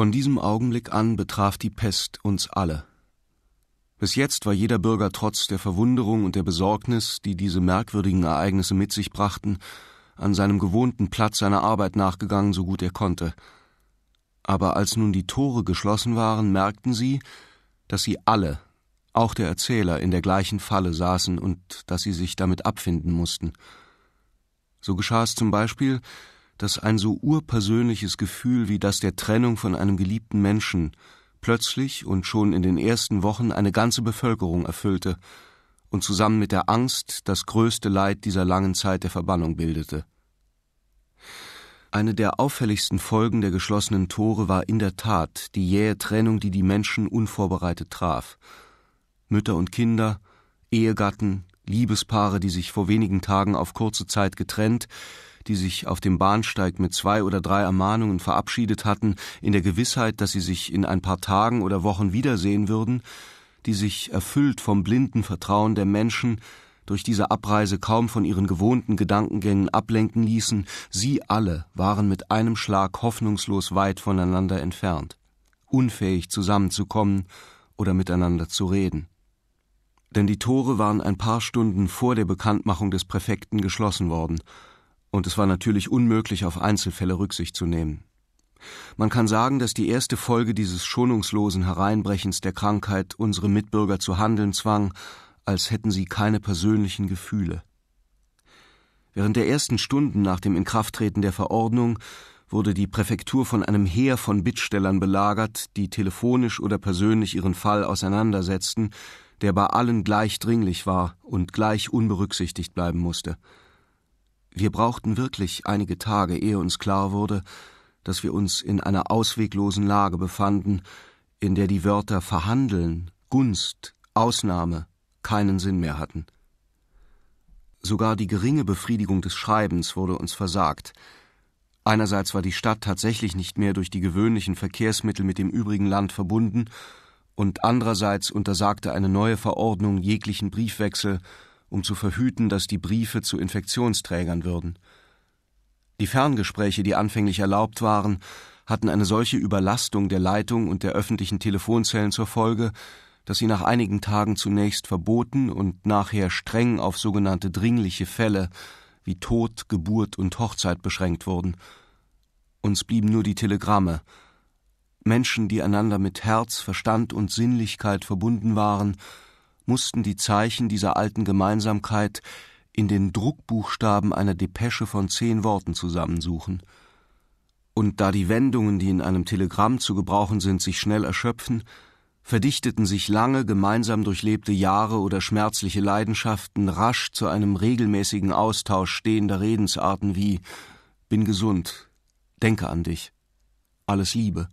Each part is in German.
Von diesem Augenblick an betraf die Pest uns alle. Bis jetzt war jeder Bürger trotz der Verwunderung und der Besorgnis, die diese merkwürdigen Ereignisse mit sich brachten, an seinem gewohnten Platz seiner Arbeit nachgegangen, so gut er konnte. Aber als nun die Tore geschlossen waren, merkten sie, dass sie alle, auch der Erzähler, in der gleichen Falle saßen und dass sie sich damit abfinden mussten. So geschah es zum Beispiel, dass ein so urpersönliches Gefühl wie das der Trennung von einem geliebten Menschen plötzlich und schon in den ersten Wochen eine ganze Bevölkerung erfüllte und zusammen mit der Angst das größte Leid dieser langen Zeit der Verbannung bildete. Eine der auffälligsten Folgen der geschlossenen Tore war in der Tat die jähe Trennung, die die Menschen unvorbereitet traf. Mütter und Kinder, Ehegatten, Liebespaare, die sich vor wenigen Tagen auf kurze Zeit getrennt, die sich auf dem Bahnsteig mit zwei oder drei Ermahnungen verabschiedet hatten, in der Gewissheit, dass sie sich in ein paar Tagen oder Wochen wiedersehen würden, die sich erfüllt vom blinden Vertrauen der Menschen durch diese Abreise kaum von ihren gewohnten Gedankengängen ablenken ließen, sie alle waren mit einem Schlag hoffnungslos weit voneinander entfernt, unfähig zusammenzukommen oder miteinander zu reden. Denn die Tore waren ein paar Stunden vor der Bekanntmachung des Präfekten geschlossen worden, und es war natürlich unmöglich, auf Einzelfälle Rücksicht zu nehmen. Man kann sagen, dass die erste Folge dieses schonungslosen Hereinbrechens der Krankheit unsere Mitbürger zu handeln zwang, als hätten sie keine persönlichen Gefühle. Während der ersten Stunden nach dem Inkrafttreten der Verordnung wurde die Präfektur von einem Heer von Bittstellern belagert, die telefonisch oder persönlich ihren Fall auseinandersetzten, der bei allen gleich dringlich war und gleich unberücksichtigt bleiben musste. Wir brauchten wirklich einige Tage, ehe uns klar wurde, dass wir uns in einer ausweglosen Lage befanden, in der die Wörter verhandeln, Gunst, Ausnahme keinen Sinn mehr hatten. Sogar die geringe Befriedigung des Schreibens wurde uns versagt. Einerseits war die Stadt tatsächlich nicht mehr durch die gewöhnlichen Verkehrsmittel mit dem übrigen Land verbunden, und andererseits untersagte eine neue Verordnung jeglichen Briefwechsel um zu verhüten, dass die Briefe zu Infektionsträgern würden. Die Ferngespräche, die anfänglich erlaubt waren, hatten eine solche Überlastung der Leitung und der öffentlichen Telefonzellen zur Folge, dass sie nach einigen Tagen zunächst verboten und nachher streng auf sogenannte dringliche Fälle wie Tod, Geburt und Hochzeit beschränkt wurden. Uns blieben nur die Telegramme. Menschen, die einander mit Herz, Verstand und Sinnlichkeit verbunden waren, mussten die Zeichen dieser alten Gemeinsamkeit in den Druckbuchstaben einer Depesche von zehn Worten zusammensuchen. Und da die Wendungen, die in einem Telegramm zu gebrauchen sind, sich schnell erschöpfen, verdichteten sich lange gemeinsam durchlebte Jahre oder schmerzliche Leidenschaften rasch zu einem regelmäßigen Austausch stehender Redensarten wie Bin gesund, denke an dich, alles Liebe.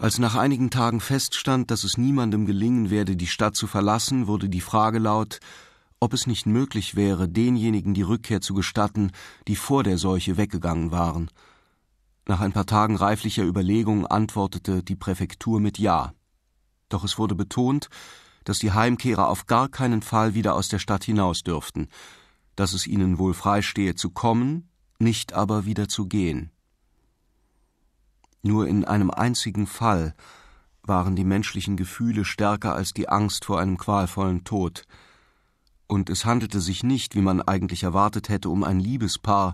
Als nach einigen Tagen feststand, dass es niemandem gelingen werde, die Stadt zu verlassen, wurde die Frage laut, ob es nicht möglich wäre, denjenigen die Rückkehr zu gestatten, die vor der Seuche weggegangen waren. Nach ein paar Tagen reiflicher Überlegung antwortete die Präfektur mit Ja. Doch es wurde betont, dass die Heimkehrer auf gar keinen Fall wieder aus der Stadt hinaus dürften, dass es ihnen wohl freistehe zu kommen, nicht aber wieder zu gehen. Nur in einem einzigen Fall waren die menschlichen Gefühle stärker als die Angst vor einem qualvollen Tod, und es handelte sich nicht, wie man eigentlich erwartet hätte, um ein Liebespaar,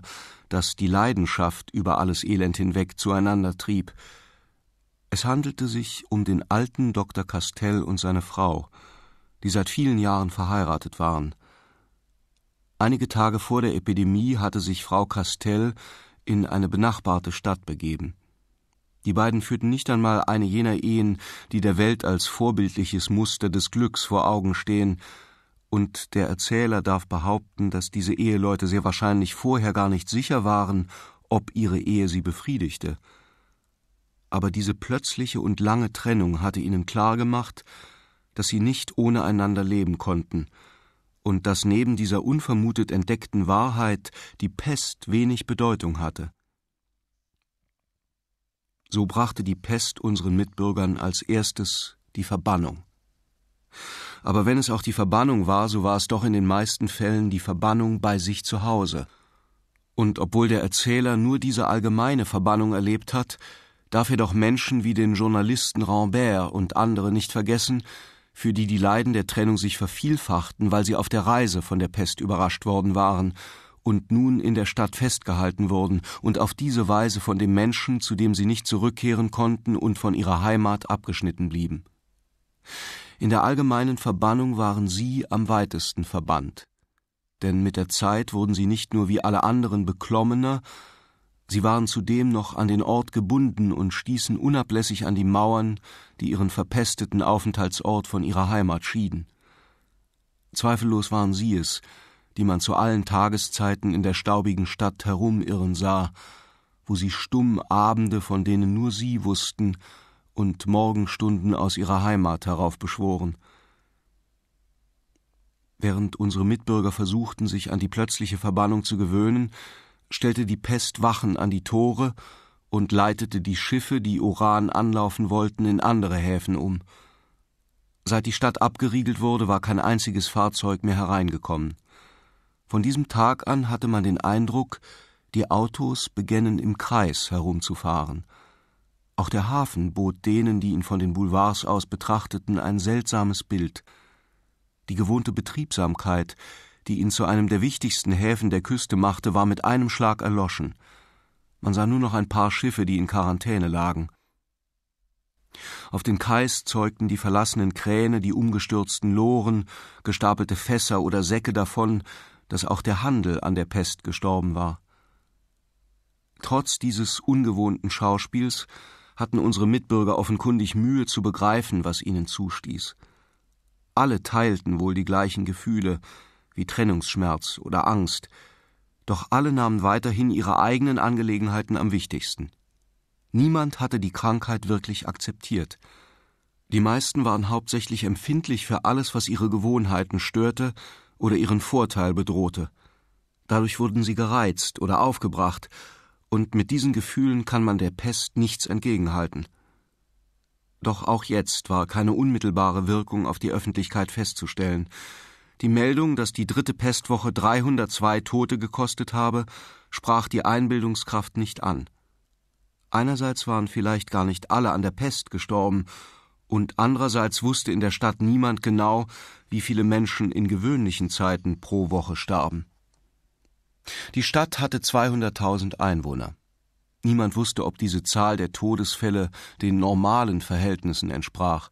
das die Leidenschaft über alles Elend hinweg zueinander trieb. Es handelte sich um den alten Dr. Castell und seine Frau, die seit vielen Jahren verheiratet waren. Einige Tage vor der Epidemie hatte sich Frau Castell in eine benachbarte Stadt begeben. Die beiden führten nicht einmal eine jener Ehen, die der Welt als vorbildliches Muster des Glücks vor Augen stehen, und der Erzähler darf behaupten, dass diese Eheleute sehr wahrscheinlich vorher gar nicht sicher waren, ob ihre Ehe sie befriedigte. Aber diese plötzliche und lange Trennung hatte ihnen klar gemacht, dass sie nicht ohne einander leben konnten, und dass neben dieser unvermutet entdeckten Wahrheit die Pest wenig Bedeutung hatte. So brachte die Pest unseren Mitbürgern als erstes die Verbannung. Aber wenn es auch die Verbannung war, so war es doch in den meisten Fällen die Verbannung bei sich zu Hause. Und obwohl der Erzähler nur diese allgemeine Verbannung erlebt hat, darf er doch Menschen wie den Journalisten Rambert und andere nicht vergessen, für die die Leiden der Trennung sich vervielfachten, weil sie auf der Reise von der Pest überrascht worden waren und nun in der Stadt festgehalten wurden und auf diese Weise von dem Menschen, zu dem sie nicht zurückkehren konnten und von ihrer Heimat abgeschnitten blieben. In der allgemeinen Verbannung waren sie am weitesten verbannt, denn mit der Zeit wurden sie nicht nur wie alle anderen beklommener, sie waren zudem noch an den Ort gebunden und stießen unablässig an die Mauern, die ihren verpesteten Aufenthaltsort von ihrer Heimat schieden. Zweifellos waren sie es, die man zu allen Tageszeiten in der staubigen Stadt herumirren sah, wo sie stumm Abende, von denen nur sie wussten, und Morgenstunden aus ihrer Heimat heraufbeschworen. Während unsere Mitbürger versuchten, sich an die plötzliche Verbannung zu gewöhnen, stellte die Pest Wachen an die Tore und leitete die Schiffe, die Uran anlaufen wollten, in andere Häfen um. Seit die Stadt abgeriegelt wurde, war kein einziges Fahrzeug mehr hereingekommen. Von diesem Tag an hatte man den Eindruck, die Autos begännen im Kreis herumzufahren. Auch der Hafen bot denen, die ihn von den Boulevards aus betrachteten, ein seltsames Bild. Die gewohnte Betriebsamkeit, die ihn zu einem der wichtigsten Häfen der Küste machte, war mit einem Schlag erloschen. Man sah nur noch ein paar Schiffe, die in Quarantäne lagen. Auf den Kais zeugten die verlassenen Kräne, die umgestürzten Loren, gestapelte Fässer oder Säcke davon, dass auch der Handel an der Pest gestorben war. Trotz dieses ungewohnten Schauspiels hatten unsere Mitbürger offenkundig Mühe zu begreifen, was ihnen zustieß. Alle teilten wohl die gleichen Gefühle wie Trennungsschmerz oder Angst, doch alle nahmen weiterhin ihre eigenen Angelegenheiten am wichtigsten. Niemand hatte die Krankheit wirklich akzeptiert. Die meisten waren hauptsächlich empfindlich für alles, was ihre Gewohnheiten störte oder ihren Vorteil bedrohte. Dadurch wurden sie gereizt oder aufgebracht, und mit diesen Gefühlen kann man der Pest nichts entgegenhalten. Doch auch jetzt war keine unmittelbare Wirkung auf die Öffentlichkeit festzustellen. Die Meldung, dass die dritte Pestwoche 302 Tote gekostet habe, sprach die Einbildungskraft nicht an. Einerseits waren vielleicht gar nicht alle an der Pest gestorben, und andererseits wusste in der Stadt niemand genau, wie viele Menschen in gewöhnlichen Zeiten pro Woche starben. Die Stadt hatte 200.000 Einwohner. Niemand wusste, ob diese Zahl der Todesfälle den normalen Verhältnissen entsprach.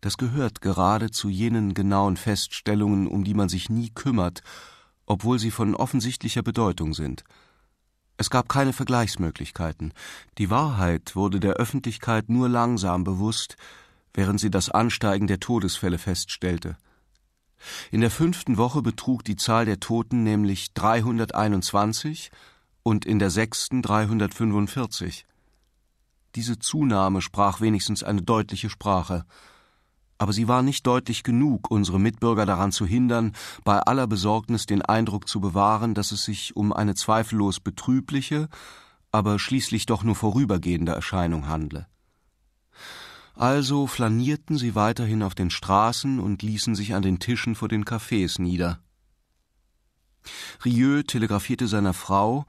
Das gehört gerade zu jenen genauen Feststellungen, um die man sich nie kümmert, obwohl sie von offensichtlicher Bedeutung sind – es gab keine Vergleichsmöglichkeiten. Die Wahrheit wurde der Öffentlichkeit nur langsam bewusst, während sie das Ansteigen der Todesfälle feststellte. In der fünften Woche betrug die Zahl der Toten nämlich 321 und in der sechsten 345. Diese Zunahme sprach wenigstens eine deutliche Sprache aber sie war nicht deutlich genug, unsere Mitbürger daran zu hindern, bei aller Besorgnis den Eindruck zu bewahren, dass es sich um eine zweifellos betrübliche, aber schließlich doch nur vorübergehende Erscheinung handle. Also flanierten sie weiterhin auf den Straßen und ließen sich an den Tischen vor den Cafés nieder. Rieu telegrafierte seiner Frau,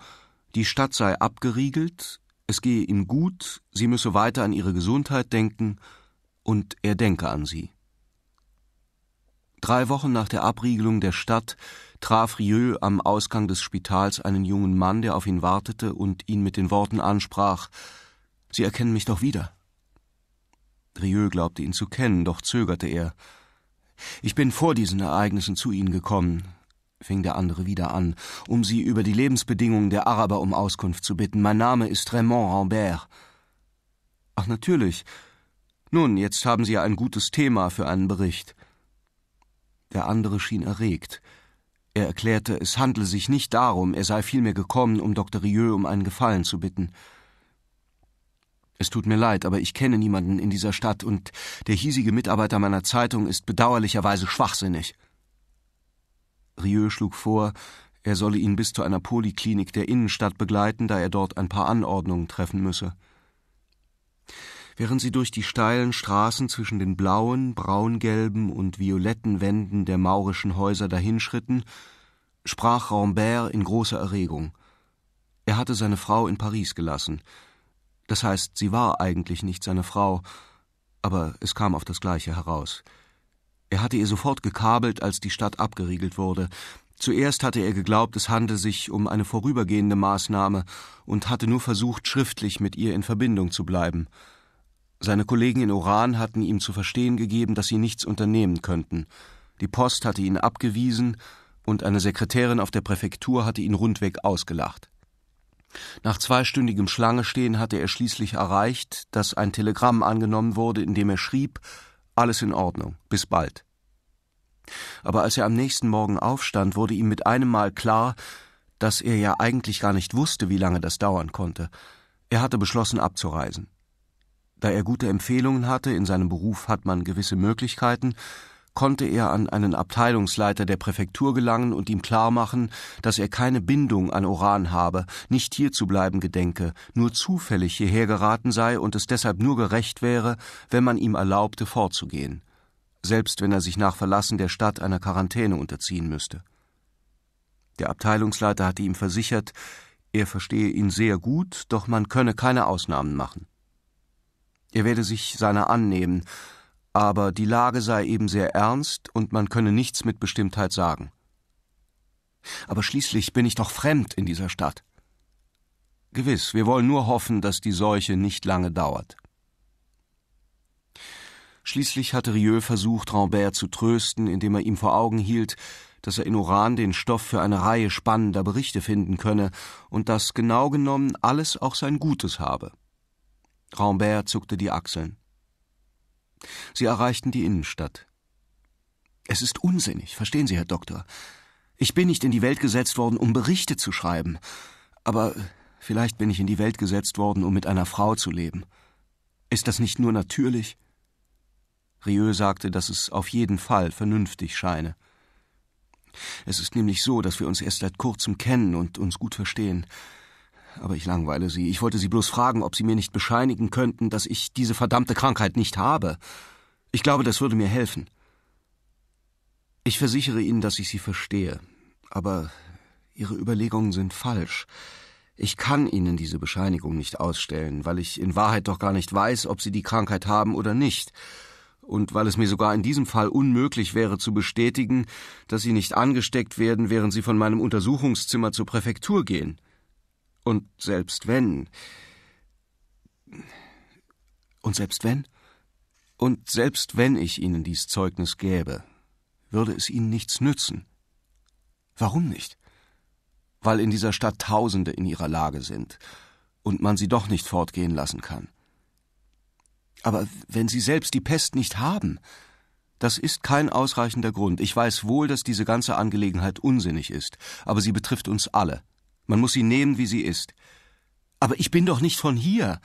die Stadt sei abgeriegelt, es gehe ihm gut, sie müsse weiter an ihre Gesundheit denken und er denke an sie. Drei Wochen nach der Abriegelung der Stadt traf Rieu am Ausgang des Spitals einen jungen Mann, der auf ihn wartete und ihn mit den Worten ansprach Sie erkennen mich doch wieder. Rieu glaubte ihn zu kennen, doch zögerte er. Ich bin vor diesen Ereignissen zu Ihnen gekommen, fing der andere wieder an, um Sie über die Lebensbedingungen der Araber um Auskunft zu bitten. Mein Name ist Raymond Rambert. Ach natürlich, nun, jetzt haben Sie ja ein gutes Thema für einen Bericht. Der andere schien erregt. Er erklärte, es handle sich nicht darum, er sei vielmehr gekommen, um Dr. Rieu um einen Gefallen zu bitten. Es tut mir leid, aber ich kenne niemanden in dieser Stadt und der hiesige Mitarbeiter meiner Zeitung ist bedauerlicherweise schwachsinnig. Rieu schlug vor, er solle ihn bis zu einer Poliklinik der Innenstadt begleiten, da er dort ein paar Anordnungen treffen müsse während sie durch die steilen Straßen zwischen den blauen, braungelben und violetten Wänden der maurischen Häuser dahinschritten, sprach Rambert in großer Erregung. Er hatte seine Frau in Paris gelassen. Das heißt, sie war eigentlich nicht seine Frau, aber es kam auf das Gleiche heraus. Er hatte ihr sofort gekabelt, als die Stadt abgeriegelt wurde. Zuerst hatte er geglaubt, es handle sich um eine vorübergehende Maßnahme und hatte nur versucht, schriftlich mit ihr in Verbindung zu bleiben. Seine Kollegen in Oran hatten ihm zu verstehen gegeben, dass sie nichts unternehmen könnten. Die Post hatte ihn abgewiesen und eine Sekretärin auf der Präfektur hatte ihn rundweg ausgelacht. Nach zweistündigem Schlangestehen hatte er schließlich erreicht, dass ein Telegramm angenommen wurde, in dem er schrieb: Alles in Ordnung, bis bald. Aber als er am nächsten Morgen aufstand, wurde ihm mit einem Mal klar, dass er ja eigentlich gar nicht wusste, wie lange das dauern konnte. Er hatte beschlossen, abzureisen. Da er gute Empfehlungen hatte, in seinem Beruf hat man gewisse Möglichkeiten, konnte er an einen Abteilungsleiter der Präfektur gelangen und ihm klarmachen, dass er keine Bindung an Oran habe, nicht hier zu bleiben gedenke, nur zufällig hierher geraten sei und es deshalb nur gerecht wäre, wenn man ihm erlaubte, fortzugehen, selbst wenn er sich nach Verlassen der Stadt einer Quarantäne unterziehen müsste. Der Abteilungsleiter hatte ihm versichert, er verstehe ihn sehr gut, doch man könne keine Ausnahmen machen. Er werde sich seiner annehmen, aber die Lage sei eben sehr ernst und man könne nichts mit Bestimmtheit sagen. Aber schließlich bin ich doch fremd in dieser Stadt. Gewiss, wir wollen nur hoffen, dass die Seuche nicht lange dauert. Schließlich hatte Rieu versucht, Rambert zu trösten, indem er ihm vor Augen hielt, dass er in Oran den Stoff für eine Reihe spannender Berichte finden könne und dass genau genommen alles auch sein Gutes habe. Rambert zuckte die Achseln. Sie erreichten die Innenstadt. Es ist unsinnig, verstehen Sie, Herr Doktor. Ich bin nicht in die Welt gesetzt worden, um Berichte zu schreiben. Aber vielleicht bin ich in die Welt gesetzt worden, um mit einer Frau zu leben. Ist das nicht nur natürlich? Rieu sagte, dass es auf jeden Fall vernünftig scheine. Es ist nämlich so, dass wir uns erst seit kurzem kennen und uns gut verstehen aber ich langweile Sie. Ich wollte Sie bloß fragen, ob Sie mir nicht bescheinigen könnten, dass ich diese verdammte Krankheit nicht habe. Ich glaube, das würde mir helfen. Ich versichere Ihnen, dass ich Sie verstehe, aber Ihre Überlegungen sind falsch. Ich kann Ihnen diese Bescheinigung nicht ausstellen, weil ich in Wahrheit doch gar nicht weiß, ob Sie die Krankheit haben oder nicht, und weil es mir sogar in diesem Fall unmöglich wäre zu bestätigen, dass Sie nicht angesteckt werden, während Sie von meinem Untersuchungszimmer zur Präfektur gehen. Und selbst wenn. Und selbst wenn? Und selbst wenn ich Ihnen dies Zeugnis gäbe, würde es Ihnen nichts nützen. Warum nicht? Weil in dieser Stadt Tausende in ihrer Lage sind und man sie doch nicht fortgehen lassen kann. Aber wenn Sie selbst die Pest nicht haben, das ist kein ausreichender Grund. Ich weiß wohl, dass diese ganze Angelegenheit unsinnig ist, aber sie betrifft uns alle. Man muss sie nehmen, wie sie ist. Aber ich bin doch nicht von hier.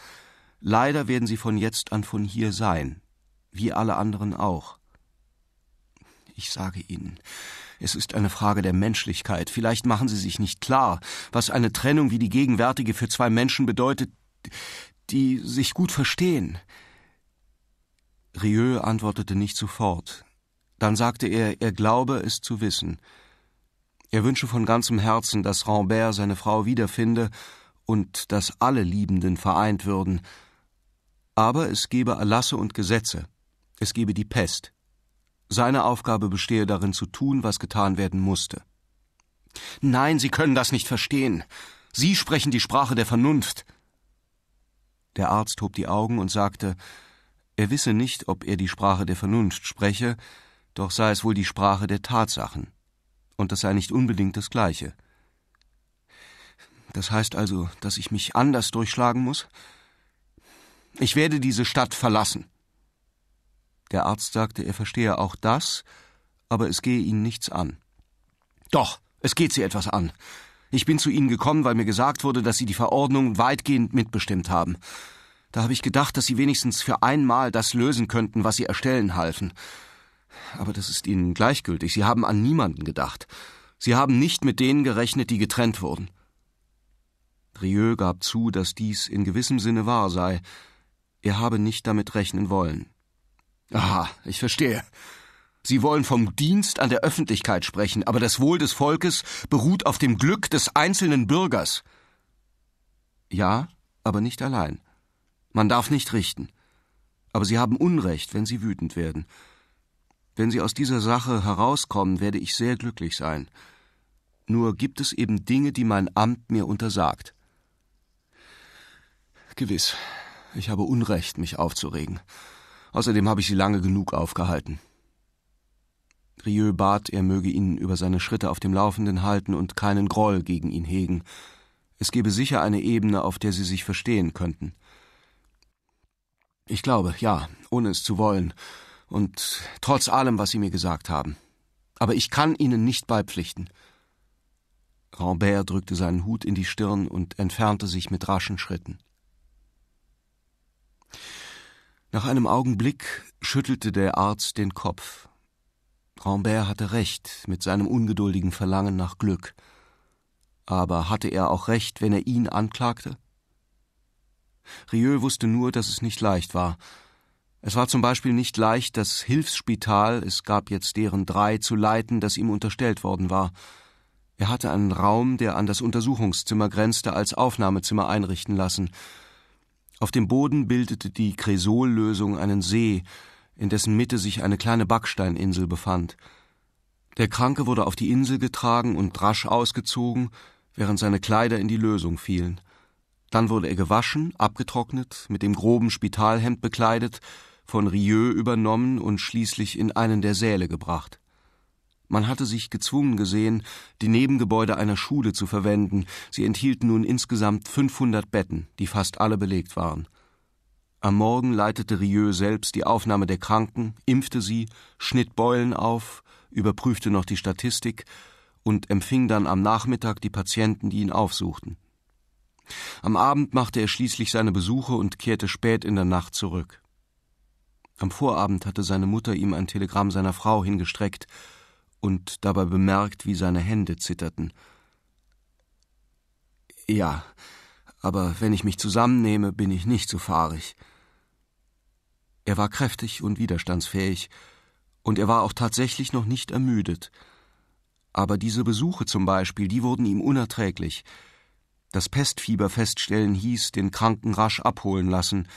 Leider werden sie von jetzt an von hier sein, wie alle anderen auch. Ich sage Ihnen, es ist eine Frage der Menschlichkeit. Vielleicht machen Sie sich nicht klar, was eine Trennung wie die gegenwärtige für zwei Menschen bedeutet, die sich gut verstehen. Rieu antwortete nicht sofort. Dann sagte er, er glaube es zu wissen. Er wünsche von ganzem Herzen, dass Rambert seine Frau wiederfinde und dass alle Liebenden vereint würden. Aber es gebe Erlasse und Gesetze, es gebe die Pest. Seine Aufgabe bestehe darin zu tun, was getan werden musste. Nein, Sie können das nicht verstehen. Sie sprechen die Sprache der Vernunft. Der Arzt hob die Augen und sagte, er wisse nicht, ob er die Sprache der Vernunft spreche, doch sei es wohl die Sprache der Tatsachen und das sei nicht unbedingt das Gleiche. Das heißt also, dass ich mich anders durchschlagen muss? Ich werde diese Stadt verlassen. Der Arzt sagte, er verstehe auch das, aber es gehe ihn nichts an. Doch, es geht sie etwas an. Ich bin zu Ihnen gekommen, weil mir gesagt wurde, dass Sie die Verordnung weitgehend mitbestimmt haben. Da habe ich gedacht, dass Sie wenigstens für einmal das lösen könnten, was Sie erstellen halfen. Aber das ist Ihnen gleichgültig. Sie haben an niemanden gedacht. Sie haben nicht mit denen gerechnet, die getrennt wurden. Rieu gab zu, dass dies in gewissem Sinne wahr sei. Er habe nicht damit rechnen wollen. Aha, ich verstehe. Sie wollen vom Dienst an der Öffentlichkeit sprechen, aber das Wohl des Volkes beruht auf dem Glück des einzelnen Bürgers. Ja, aber nicht allein. Man darf nicht richten. Aber Sie haben Unrecht, wenn Sie wütend werden. Wenn Sie aus dieser Sache herauskommen, werde ich sehr glücklich sein. Nur gibt es eben Dinge, die mein Amt mir untersagt. Gewiss, ich habe Unrecht, mich aufzuregen. Außerdem habe ich Sie lange genug aufgehalten. Rieu bat, er möge ihn über seine Schritte auf dem Laufenden halten und keinen Groll gegen ihn hegen. Es gebe sicher eine Ebene, auf der sie sich verstehen könnten. Ich glaube, ja, ohne es zu wollen, und trotz allem, was Sie mir gesagt haben. Aber ich kann Ihnen nicht beipflichten. Rambert drückte seinen Hut in die Stirn und entfernte sich mit raschen Schritten. Nach einem Augenblick schüttelte der Arzt den Kopf. Rambert hatte recht mit seinem ungeduldigen Verlangen nach Glück. Aber hatte er auch recht, wenn er ihn anklagte? Rieu wusste nur, dass es nicht leicht war, es war zum Beispiel nicht leicht, das Hilfsspital, es gab jetzt deren drei, zu leiten, das ihm unterstellt worden war. Er hatte einen Raum, der an das Untersuchungszimmer grenzte, als Aufnahmezimmer einrichten lassen. Auf dem Boden bildete die Kresollösung einen See, in dessen Mitte sich eine kleine Backsteininsel befand. Der Kranke wurde auf die Insel getragen und rasch ausgezogen, während seine Kleider in die Lösung fielen. Dann wurde er gewaschen, abgetrocknet, mit dem groben Spitalhemd bekleidet von Rieu übernommen und schließlich in einen der Säle gebracht. Man hatte sich gezwungen gesehen, die Nebengebäude einer Schule zu verwenden. Sie enthielten nun insgesamt 500 Betten, die fast alle belegt waren. Am Morgen leitete Rieu selbst die Aufnahme der Kranken, impfte sie, schnitt Beulen auf, überprüfte noch die Statistik und empfing dann am Nachmittag die Patienten, die ihn aufsuchten. Am Abend machte er schließlich seine Besuche und kehrte spät in der Nacht zurück. Am Vorabend hatte seine Mutter ihm ein Telegramm seiner Frau hingestreckt und dabei bemerkt, wie seine Hände zitterten. Ja, aber wenn ich mich zusammennehme, bin ich nicht so fahrig. Er war kräftig und widerstandsfähig, und er war auch tatsächlich noch nicht ermüdet. Aber diese Besuche zum Beispiel, die wurden ihm unerträglich. Das Pestfieber feststellen hieß den Kranken rasch abholen lassen,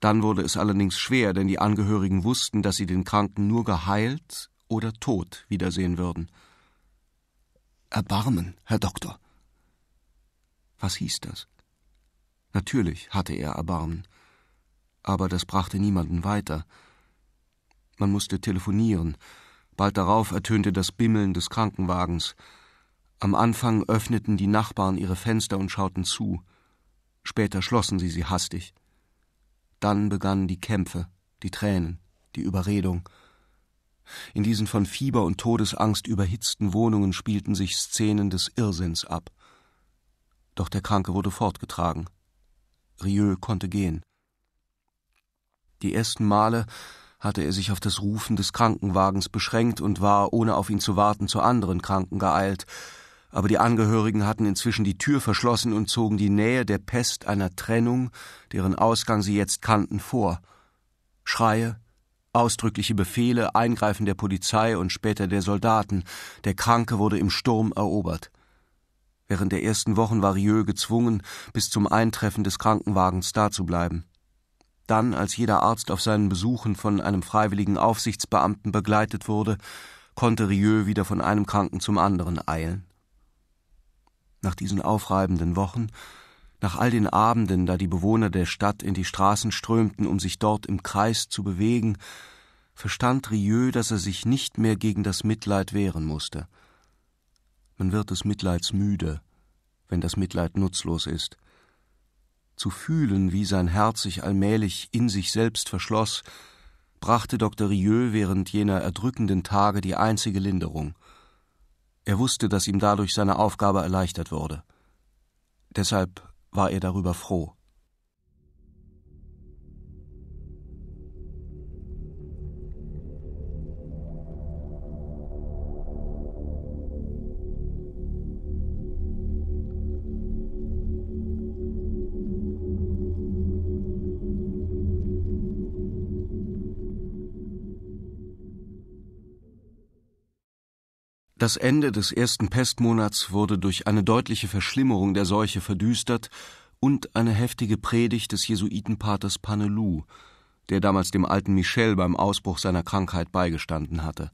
dann wurde es allerdings schwer, denn die Angehörigen wussten, dass sie den Kranken nur geheilt oder tot wiedersehen würden. Erbarmen, Herr Doktor. Was hieß das? Natürlich hatte er Erbarmen, aber das brachte niemanden weiter. Man musste telefonieren. Bald darauf ertönte das Bimmeln des Krankenwagens. Am Anfang öffneten die Nachbarn ihre Fenster und schauten zu. Später schlossen sie sie hastig. Dann begannen die Kämpfe, die Tränen, die Überredung. In diesen von Fieber und Todesangst überhitzten Wohnungen spielten sich Szenen des Irrsinns ab. Doch der Kranke wurde fortgetragen. Rieu konnte gehen. Die ersten Male hatte er sich auf das Rufen des Krankenwagens beschränkt und war, ohne auf ihn zu warten, zu anderen Kranken geeilt, aber die Angehörigen hatten inzwischen die Tür verschlossen und zogen die Nähe der Pest einer Trennung, deren Ausgang sie jetzt kannten, vor. Schreie, ausdrückliche Befehle, Eingreifen der Polizei und später der Soldaten, der Kranke wurde im Sturm erobert. Während der ersten Wochen war Rieu gezwungen, bis zum Eintreffen des Krankenwagens dazubleiben. Dann, als jeder Arzt auf seinen Besuchen von einem freiwilligen Aufsichtsbeamten begleitet wurde, konnte Rieu wieder von einem Kranken zum anderen eilen nach diesen aufreibenden Wochen, nach all den Abenden, da die Bewohner der Stadt in die Straßen strömten, um sich dort im Kreis zu bewegen, verstand Rieu, dass er sich nicht mehr gegen das Mitleid wehren musste. Man wird des Mitleids müde, wenn das Mitleid nutzlos ist. Zu fühlen, wie sein Herz sich allmählich in sich selbst verschloss, brachte Dr. Rieu während jener erdrückenden Tage die einzige Linderung. Er wusste, dass ihm dadurch seine Aufgabe erleichtert wurde. Deshalb war er darüber froh. Das Ende des ersten Pestmonats wurde durch eine deutliche Verschlimmerung der Seuche verdüstert und eine heftige Predigt des Jesuitenpaters Panelou, der damals dem alten Michel beim Ausbruch seiner Krankheit beigestanden hatte.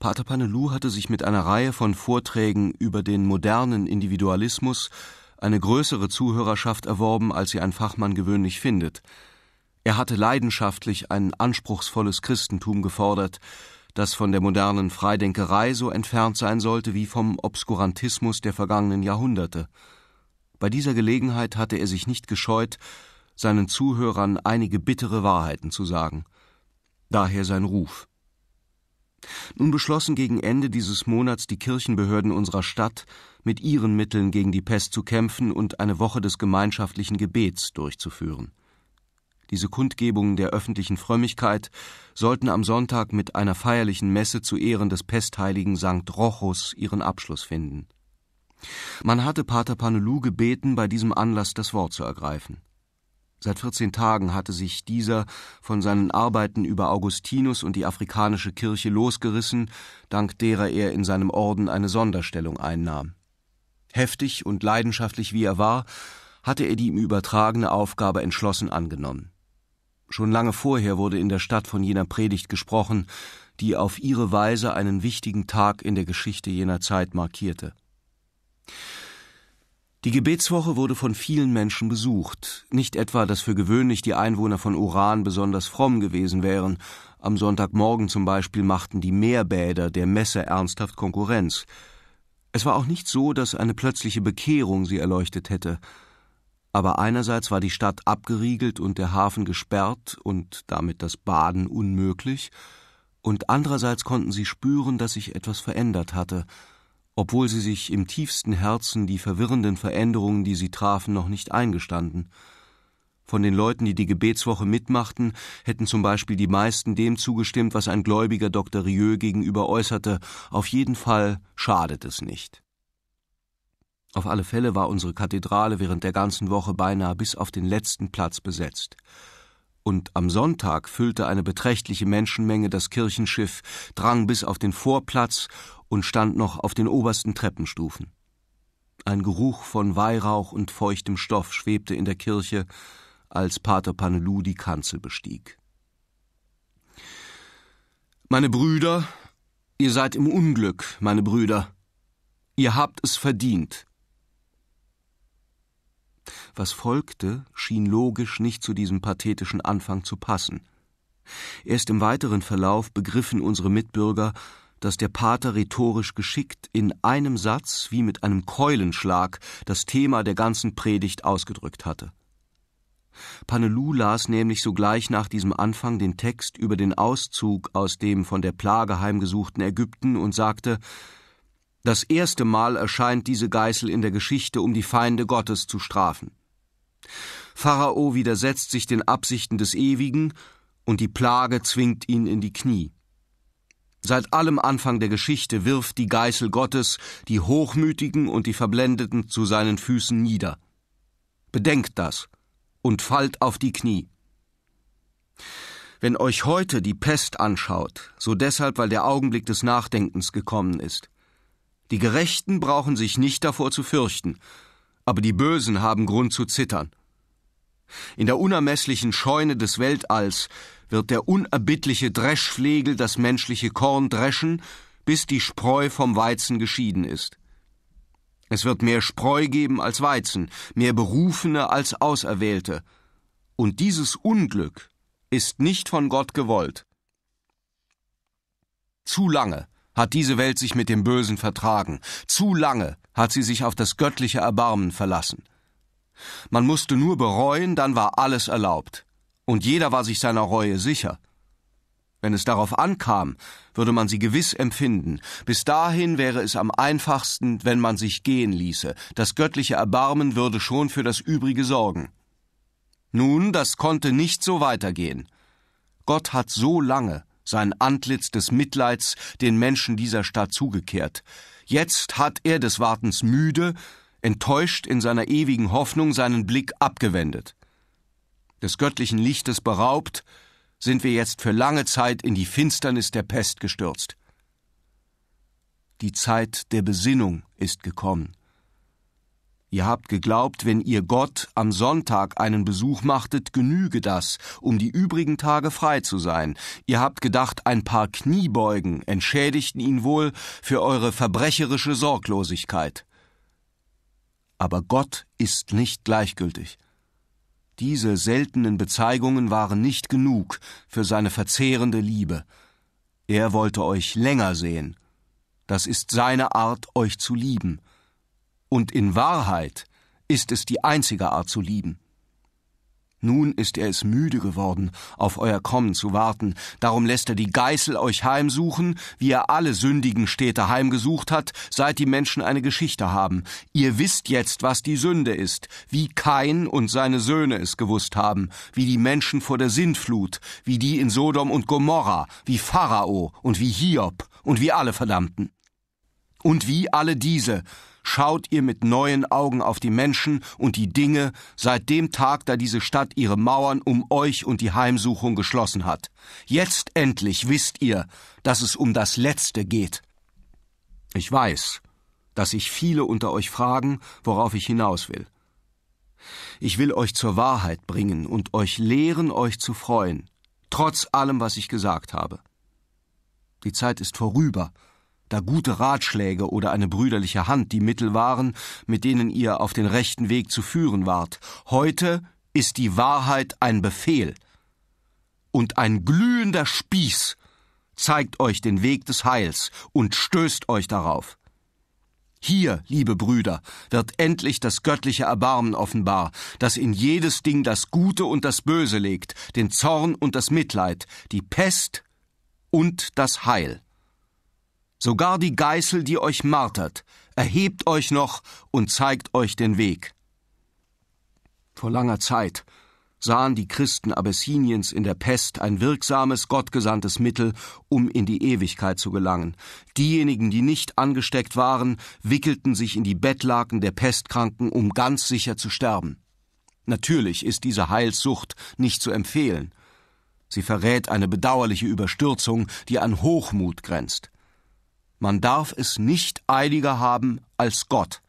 Pater Panelou hatte sich mit einer Reihe von Vorträgen über den modernen Individualismus eine größere Zuhörerschaft erworben, als sie ein Fachmann gewöhnlich findet. Er hatte leidenschaftlich ein anspruchsvolles Christentum gefordert, das von der modernen Freidenkerei so entfernt sein sollte wie vom Obskurantismus der vergangenen Jahrhunderte. Bei dieser Gelegenheit hatte er sich nicht gescheut, seinen Zuhörern einige bittere Wahrheiten zu sagen. Daher sein Ruf. Nun beschlossen gegen Ende dieses Monats die Kirchenbehörden unserer Stadt, mit ihren Mitteln gegen die Pest zu kämpfen und eine Woche des gemeinschaftlichen Gebets durchzuführen. Diese Kundgebungen der öffentlichen Frömmigkeit sollten am Sonntag mit einer feierlichen Messe zu Ehren des pestheiligen St. Rochus ihren Abschluss finden. Man hatte Pater Panelou gebeten, bei diesem Anlass das Wort zu ergreifen. Seit 14 Tagen hatte sich dieser von seinen Arbeiten über Augustinus und die afrikanische Kirche losgerissen, dank derer er in seinem Orden eine Sonderstellung einnahm. Heftig und leidenschaftlich wie er war, hatte er die ihm übertragene Aufgabe entschlossen angenommen. Schon lange vorher wurde in der Stadt von jener Predigt gesprochen, die auf ihre Weise einen wichtigen Tag in der Geschichte jener Zeit markierte. Die Gebetswoche wurde von vielen Menschen besucht, nicht etwa, dass für gewöhnlich die Einwohner von Uran besonders fromm gewesen wären, am Sonntagmorgen zum Beispiel machten die Meerbäder der Messe ernsthaft Konkurrenz, es war auch nicht so, dass eine plötzliche Bekehrung sie erleuchtet hätte, aber einerseits war die Stadt abgeriegelt und der Hafen gesperrt und damit das Baden unmöglich, und andererseits konnten sie spüren, dass sich etwas verändert hatte, obwohl sie sich im tiefsten Herzen die verwirrenden Veränderungen, die sie trafen, noch nicht eingestanden. Von den Leuten, die die Gebetswoche mitmachten, hätten zum Beispiel die meisten dem zugestimmt, was ein gläubiger Dr. Rieu gegenüber äußerte. Auf jeden Fall schadet es nicht. Auf alle Fälle war unsere Kathedrale während der ganzen Woche beinahe bis auf den letzten Platz besetzt. Und am Sonntag füllte eine beträchtliche Menschenmenge das Kirchenschiff, drang bis auf den Vorplatz und stand noch auf den obersten Treppenstufen. Ein Geruch von Weihrauch und feuchtem Stoff schwebte in der Kirche, als Pater Panelou die Kanzel bestieg. Meine Brüder, ihr seid im Unglück, meine Brüder. Ihr habt es verdient, was folgte, schien logisch nicht zu diesem pathetischen Anfang zu passen. Erst im weiteren Verlauf begriffen unsere Mitbürger, dass der Pater rhetorisch geschickt in einem Satz wie mit einem Keulenschlag das Thema der ganzen Predigt ausgedrückt hatte. Panelou las nämlich sogleich nach diesem Anfang den Text über den Auszug aus dem von der Plage heimgesuchten Ägypten und sagte Das erste Mal erscheint diese Geißel in der Geschichte, um die Feinde Gottes zu strafen. Pharao widersetzt sich den Absichten des Ewigen, und die Plage zwingt ihn in die Knie. Seit allem Anfang der Geschichte wirft die Geißel Gottes die Hochmütigen und die Verblendeten zu seinen Füßen nieder. Bedenkt das und fallt auf die Knie. Wenn euch heute die Pest anschaut, so deshalb, weil der Augenblick des Nachdenkens gekommen ist. Die Gerechten brauchen sich nicht davor zu fürchten, aber die Bösen haben Grund zu zittern. In der unermesslichen Scheune des Weltalls wird der unerbittliche Dreschflegel das menschliche Korn dreschen, bis die Spreu vom Weizen geschieden ist. Es wird mehr Spreu geben als Weizen, mehr Berufene als Auserwählte. Und dieses Unglück ist nicht von Gott gewollt. Zu lange hat diese Welt sich mit dem Bösen vertragen, zu lange hat sie sich auf das göttliche Erbarmen verlassen. Man musste nur bereuen, dann war alles erlaubt. Und jeder war sich seiner Reue sicher. Wenn es darauf ankam, würde man sie gewiss empfinden. Bis dahin wäre es am einfachsten, wenn man sich gehen ließe. Das göttliche Erbarmen würde schon für das Übrige sorgen. Nun, das konnte nicht so weitergehen. Gott hat so lange sein Antlitz des Mitleids den Menschen dieser Stadt zugekehrt, Jetzt hat er des Wartens müde, enttäuscht in seiner ewigen Hoffnung seinen Blick abgewendet. Des göttlichen Lichtes beraubt, sind wir jetzt für lange Zeit in die Finsternis der Pest gestürzt. Die Zeit der Besinnung ist gekommen. Ihr habt geglaubt, wenn ihr Gott am Sonntag einen Besuch machtet, genüge das, um die übrigen Tage frei zu sein. Ihr habt gedacht, ein paar Kniebeugen entschädigten ihn wohl für eure verbrecherische Sorglosigkeit. Aber Gott ist nicht gleichgültig. Diese seltenen Bezeigungen waren nicht genug für seine verzehrende Liebe. Er wollte euch länger sehen. Das ist seine Art, euch zu lieben. Und in Wahrheit ist es die einzige Art zu lieben. Nun ist er es müde geworden, auf euer Kommen zu warten, darum lässt er die Geißel euch heimsuchen, wie er alle sündigen Städte heimgesucht hat, seit die Menschen eine Geschichte haben. Ihr wisst jetzt, was die Sünde ist, wie Kain und seine Söhne es gewusst haben, wie die Menschen vor der Sintflut, wie die in Sodom und Gomorra, wie Pharao und wie Hiob und wie alle Verdammten. Und wie alle diese, schaut ihr mit neuen Augen auf die Menschen und die Dinge seit dem Tag, da diese Stadt ihre Mauern um euch und die Heimsuchung geschlossen hat. Jetzt endlich wisst ihr, dass es um das Letzte geht. Ich weiß, dass sich viele unter euch fragen, worauf ich hinaus will. Ich will euch zur Wahrheit bringen und euch lehren, euch zu freuen, trotz allem, was ich gesagt habe. Die Zeit ist vorüber, da gute Ratschläge oder eine brüderliche Hand die Mittel waren, mit denen ihr auf den rechten Weg zu führen wart. Heute ist die Wahrheit ein Befehl. Und ein glühender Spieß zeigt euch den Weg des Heils und stößt euch darauf. Hier, liebe Brüder, wird endlich das göttliche Erbarmen offenbar, das in jedes Ding das Gute und das Böse legt, den Zorn und das Mitleid, die Pest und das Heil sogar die Geißel, die euch martert, erhebt euch noch und zeigt euch den Weg. Vor langer Zeit sahen die Christen Abessiniens in der Pest ein wirksames, gottgesandtes Mittel, um in die Ewigkeit zu gelangen. Diejenigen, die nicht angesteckt waren, wickelten sich in die Bettlaken der Pestkranken, um ganz sicher zu sterben. Natürlich ist diese Heilssucht nicht zu empfehlen. Sie verrät eine bedauerliche Überstürzung, die an Hochmut grenzt. Man darf es nicht eiliger haben als Gott.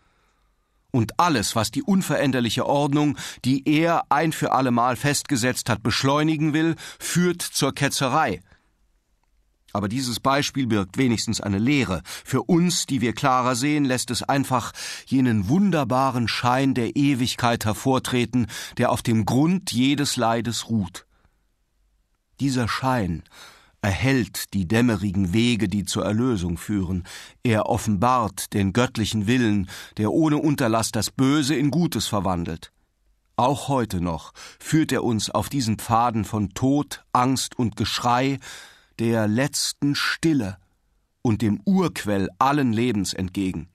Und alles, was die unveränderliche Ordnung, die er ein für allemal festgesetzt hat, beschleunigen will, führt zur Ketzerei. Aber dieses Beispiel birgt wenigstens eine Lehre. Für uns, die wir klarer sehen, lässt es einfach jenen wunderbaren Schein der Ewigkeit hervortreten, der auf dem Grund jedes Leides ruht. Dieser Schein erhellt die dämmerigen Wege, die zur Erlösung führen, er offenbart den göttlichen Willen, der ohne Unterlass das Böse in Gutes verwandelt. Auch heute noch führt er uns auf diesen Pfaden von Tod, Angst und Geschrei, der letzten Stille und dem Urquell allen Lebens entgegen.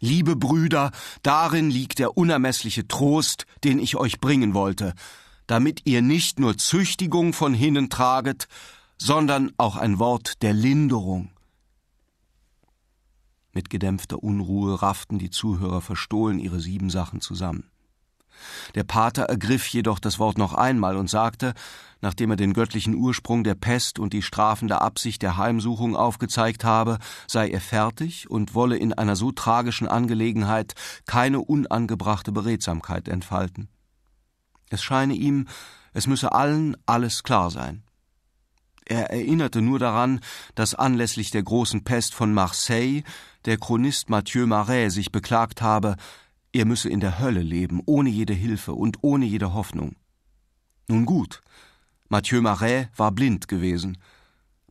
Liebe Brüder, darin liegt der unermessliche Trost, den ich euch bringen wollte, damit ihr nicht nur Züchtigung von hinnen traget, sondern auch ein Wort der Linderung. Mit gedämpfter Unruhe rafften die Zuhörer verstohlen ihre sieben Sachen zusammen. Der Pater ergriff jedoch das Wort noch einmal und sagte, nachdem er den göttlichen Ursprung der Pest und die strafende Absicht der Heimsuchung aufgezeigt habe, sei er fertig und wolle in einer so tragischen Angelegenheit keine unangebrachte Beredsamkeit entfalten. Es scheine ihm, es müsse allen alles klar sein. Er erinnerte nur daran, dass anlässlich der großen Pest von Marseille der Chronist Mathieu Marais sich beklagt habe, er müsse in der Hölle leben, ohne jede Hilfe und ohne jede Hoffnung. Nun gut, Mathieu Marais war blind gewesen.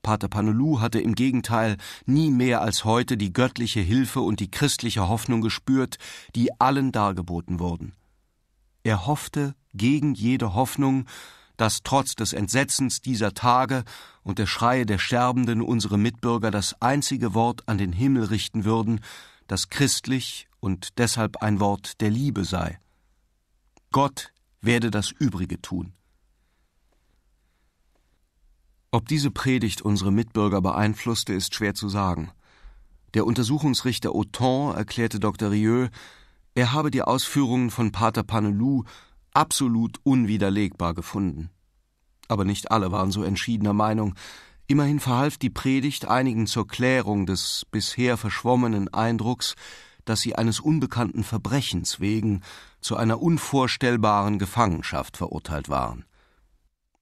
Pater Panelou hatte im Gegenteil nie mehr als heute die göttliche Hilfe und die christliche Hoffnung gespürt, die allen dargeboten wurden. Er hoffte gegen jede Hoffnung, dass trotz des Entsetzens dieser Tage und der Schreie der Sterbenden unsere Mitbürger das einzige Wort an den Himmel richten würden, das christlich und deshalb ein Wort der Liebe sei. Gott werde das Übrige tun. Ob diese Predigt unsere Mitbürger beeinflusste, ist schwer zu sagen. Der Untersuchungsrichter Auton erklärte Dr. Rieu, er habe die Ausführungen von Pater Panelou absolut unwiderlegbar gefunden. Aber nicht alle waren so entschiedener Meinung. Immerhin verhalf die Predigt einigen zur Klärung des bisher verschwommenen Eindrucks, dass sie eines unbekannten Verbrechens wegen zu einer unvorstellbaren Gefangenschaft verurteilt waren.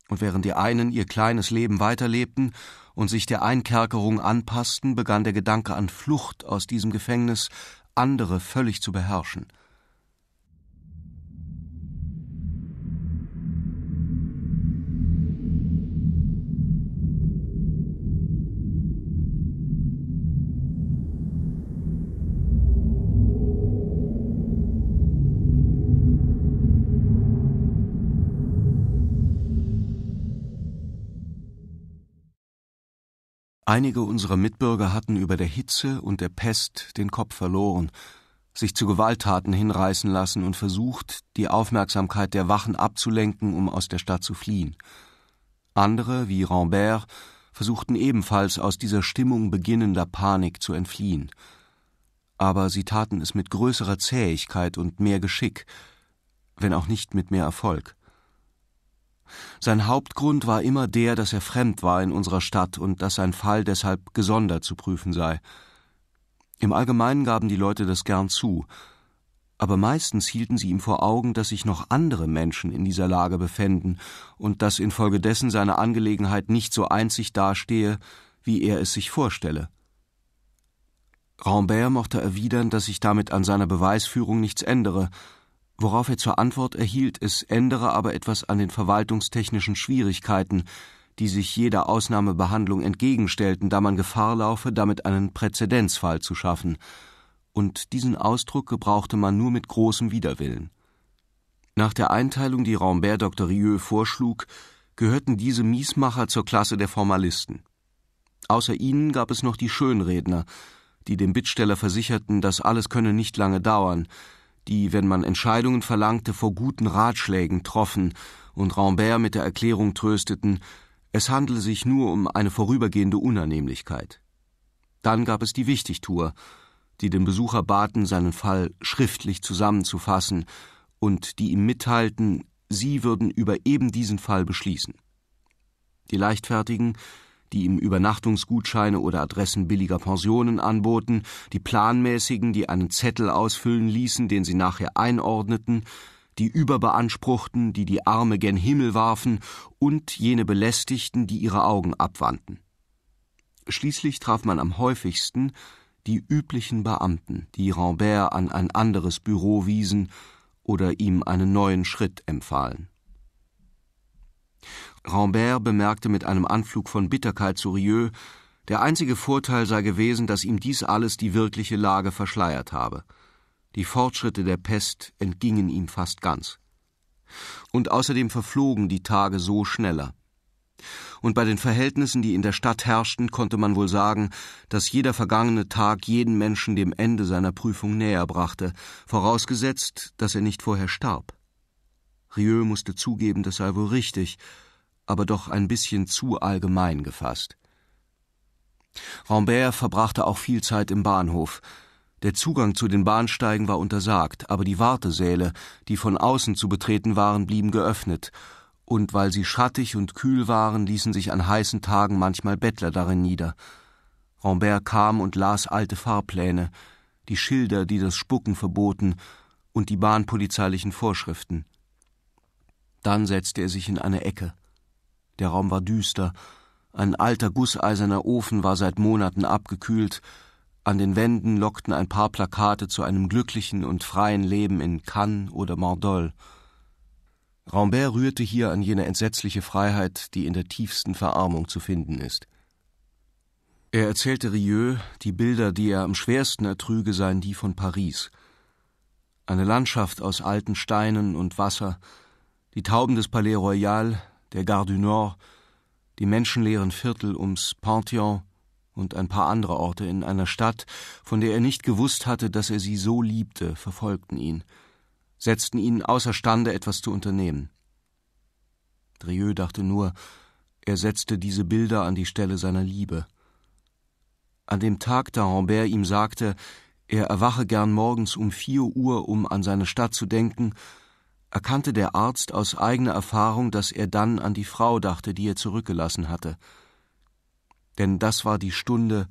Und während die einen ihr kleines Leben weiterlebten und sich der Einkerkerung anpassten, begann der Gedanke an Flucht aus diesem Gefängnis andere völlig zu beherrschen – Einige unserer Mitbürger hatten über der Hitze und der Pest den Kopf verloren, sich zu Gewalttaten hinreißen lassen und versucht, die Aufmerksamkeit der Wachen abzulenken, um aus der Stadt zu fliehen. Andere, wie Rambert, versuchten ebenfalls aus dieser Stimmung beginnender Panik zu entfliehen. Aber sie taten es mit größerer Zähigkeit und mehr Geschick, wenn auch nicht mit mehr Erfolg. Sein Hauptgrund war immer der, dass er fremd war in unserer Stadt und dass sein Fall deshalb gesondert zu prüfen sei. Im Allgemeinen gaben die Leute das gern zu, aber meistens hielten sie ihm vor Augen, dass sich noch andere Menschen in dieser Lage befänden und dass infolgedessen seine Angelegenheit nicht so einzig dastehe, wie er es sich vorstelle. Rambert mochte erwidern, dass sich damit an seiner Beweisführung nichts ändere, worauf er zur Antwort erhielt, es ändere aber etwas an den verwaltungstechnischen Schwierigkeiten, die sich jeder Ausnahmebehandlung entgegenstellten, da man Gefahr laufe, damit einen Präzedenzfall zu schaffen, und diesen Ausdruck gebrauchte man nur mit großem Widerwillen. Nach der Einteilung, die Rambert Dr. Rieu vorschlug, gehörten diese Miesmacher zur Klasse der Formalisten. Außer ihnen gab es noch die Schönredner, die dem Bittsteller versicherten, dass alles könne nicht lange dauern, die, wenn man Entscheidungen verlangte, vor guten Ratschlägen troffen und Rambert mit der Erklärung trösteten, es handle sich nur um eine vorübergehende Unannehmlichkeit. Dann gab es die Wichtigtour, die den Besucher baten, seinen Fall schriftlich zusammenzufassen und die ihm mitteilten, sie würden über eben diesen Fall beschließen. Die Leichtfertigen die ihm Übernachtungsgutscheine oder Adressen billiger Pensionen anboten, die planmäßigen, die einen Zettel ausfüllen ließen, den sie nachher einordneten, die Überbeanspruchten, die die Arme gen Himmel warfen, und jene Belästigten, die ihre Augen abwandten. Schließlich traf man am häufigsten die üblichen Beamten, die Rambert an ein anderes Büro wiesen oder ihm einen neuen Schritt empfahlen. Rambert bemerkte mit einem Anflug von Bitterkeit zu Rieu, der einzige Vorteil sei gewesen, dass ihm dies alles die wirkliche Lage verschleiert habe. Die Fortschritte der Pest entgingen ihm fast ganz. Und außerdem verflogen die Tage so schneller. Und bei den Verhältnissen, die in der Stadt herrschten, konnte man wohl sagen, dass jeder vergangene Tag jeden Menschen dem Ende seiner Prüfung näher brachte, vorausgesetzt, dass er nicht vorher starb. Rieu musste zugeben, das sei wohl richtig, aber doch ein bisschen zu allgemein gefasst. Rambert verbrachte auch viel Zeit im Bahnhof. Der Zugang zu den Bahnsteigen war untersagt, aber die Wartesäle, die von außen zu betreten waren, blieben geöffnet, und weil sie schattig und kühl waren, ließen sich an heißen Tagen manchmal Bettler darin nieder. Rambert kam und las alte Fahrpläne, die Schilder, die das Spucken verboten, und die bahnpolizeilichen Vorschriften. Dann setzte er sich in eine Ecke. Der Raum war düster. Ein alter gusseiserner Ofen war seit Monaten abgekühlt. An den Wänden lockten ein paar Plakate zu einem glücklichen und freien Leben in Cannes oder Mordol. Rambert rührte hier an jene entsetzliche Freiheit, die in der tiefsten Verarmung zu finden ist. Er erzählte Rieu, die Bilder, die er am schwersten ertrüge, seien die von Paris. Eine Landschaft aus alten Steinen und Wasser, die Tauben des Palais Royal, der Gare du Nord, die menschenleeren Viertel ums Pantheon und ein paar andere Orte in einer Stadt, von der er nicht gewusst hatte, dass er sie so liebte, verfolgten ihn, setzten ihn außerstande, etwas zu unternehmen. Drieux dachte nur, er setzte diese Bilder an die Stelle seiner Liebe. An dem Tag, da Rambert ihm sagte, er erwache gern morgens um vier Uhr, um an seine Stadt zu denken, erkannte der Arzt aus eigener Erfahrung, dass er dann an die Frau dachte, die er zurückgelassen hatte. Denn das war die Stunde,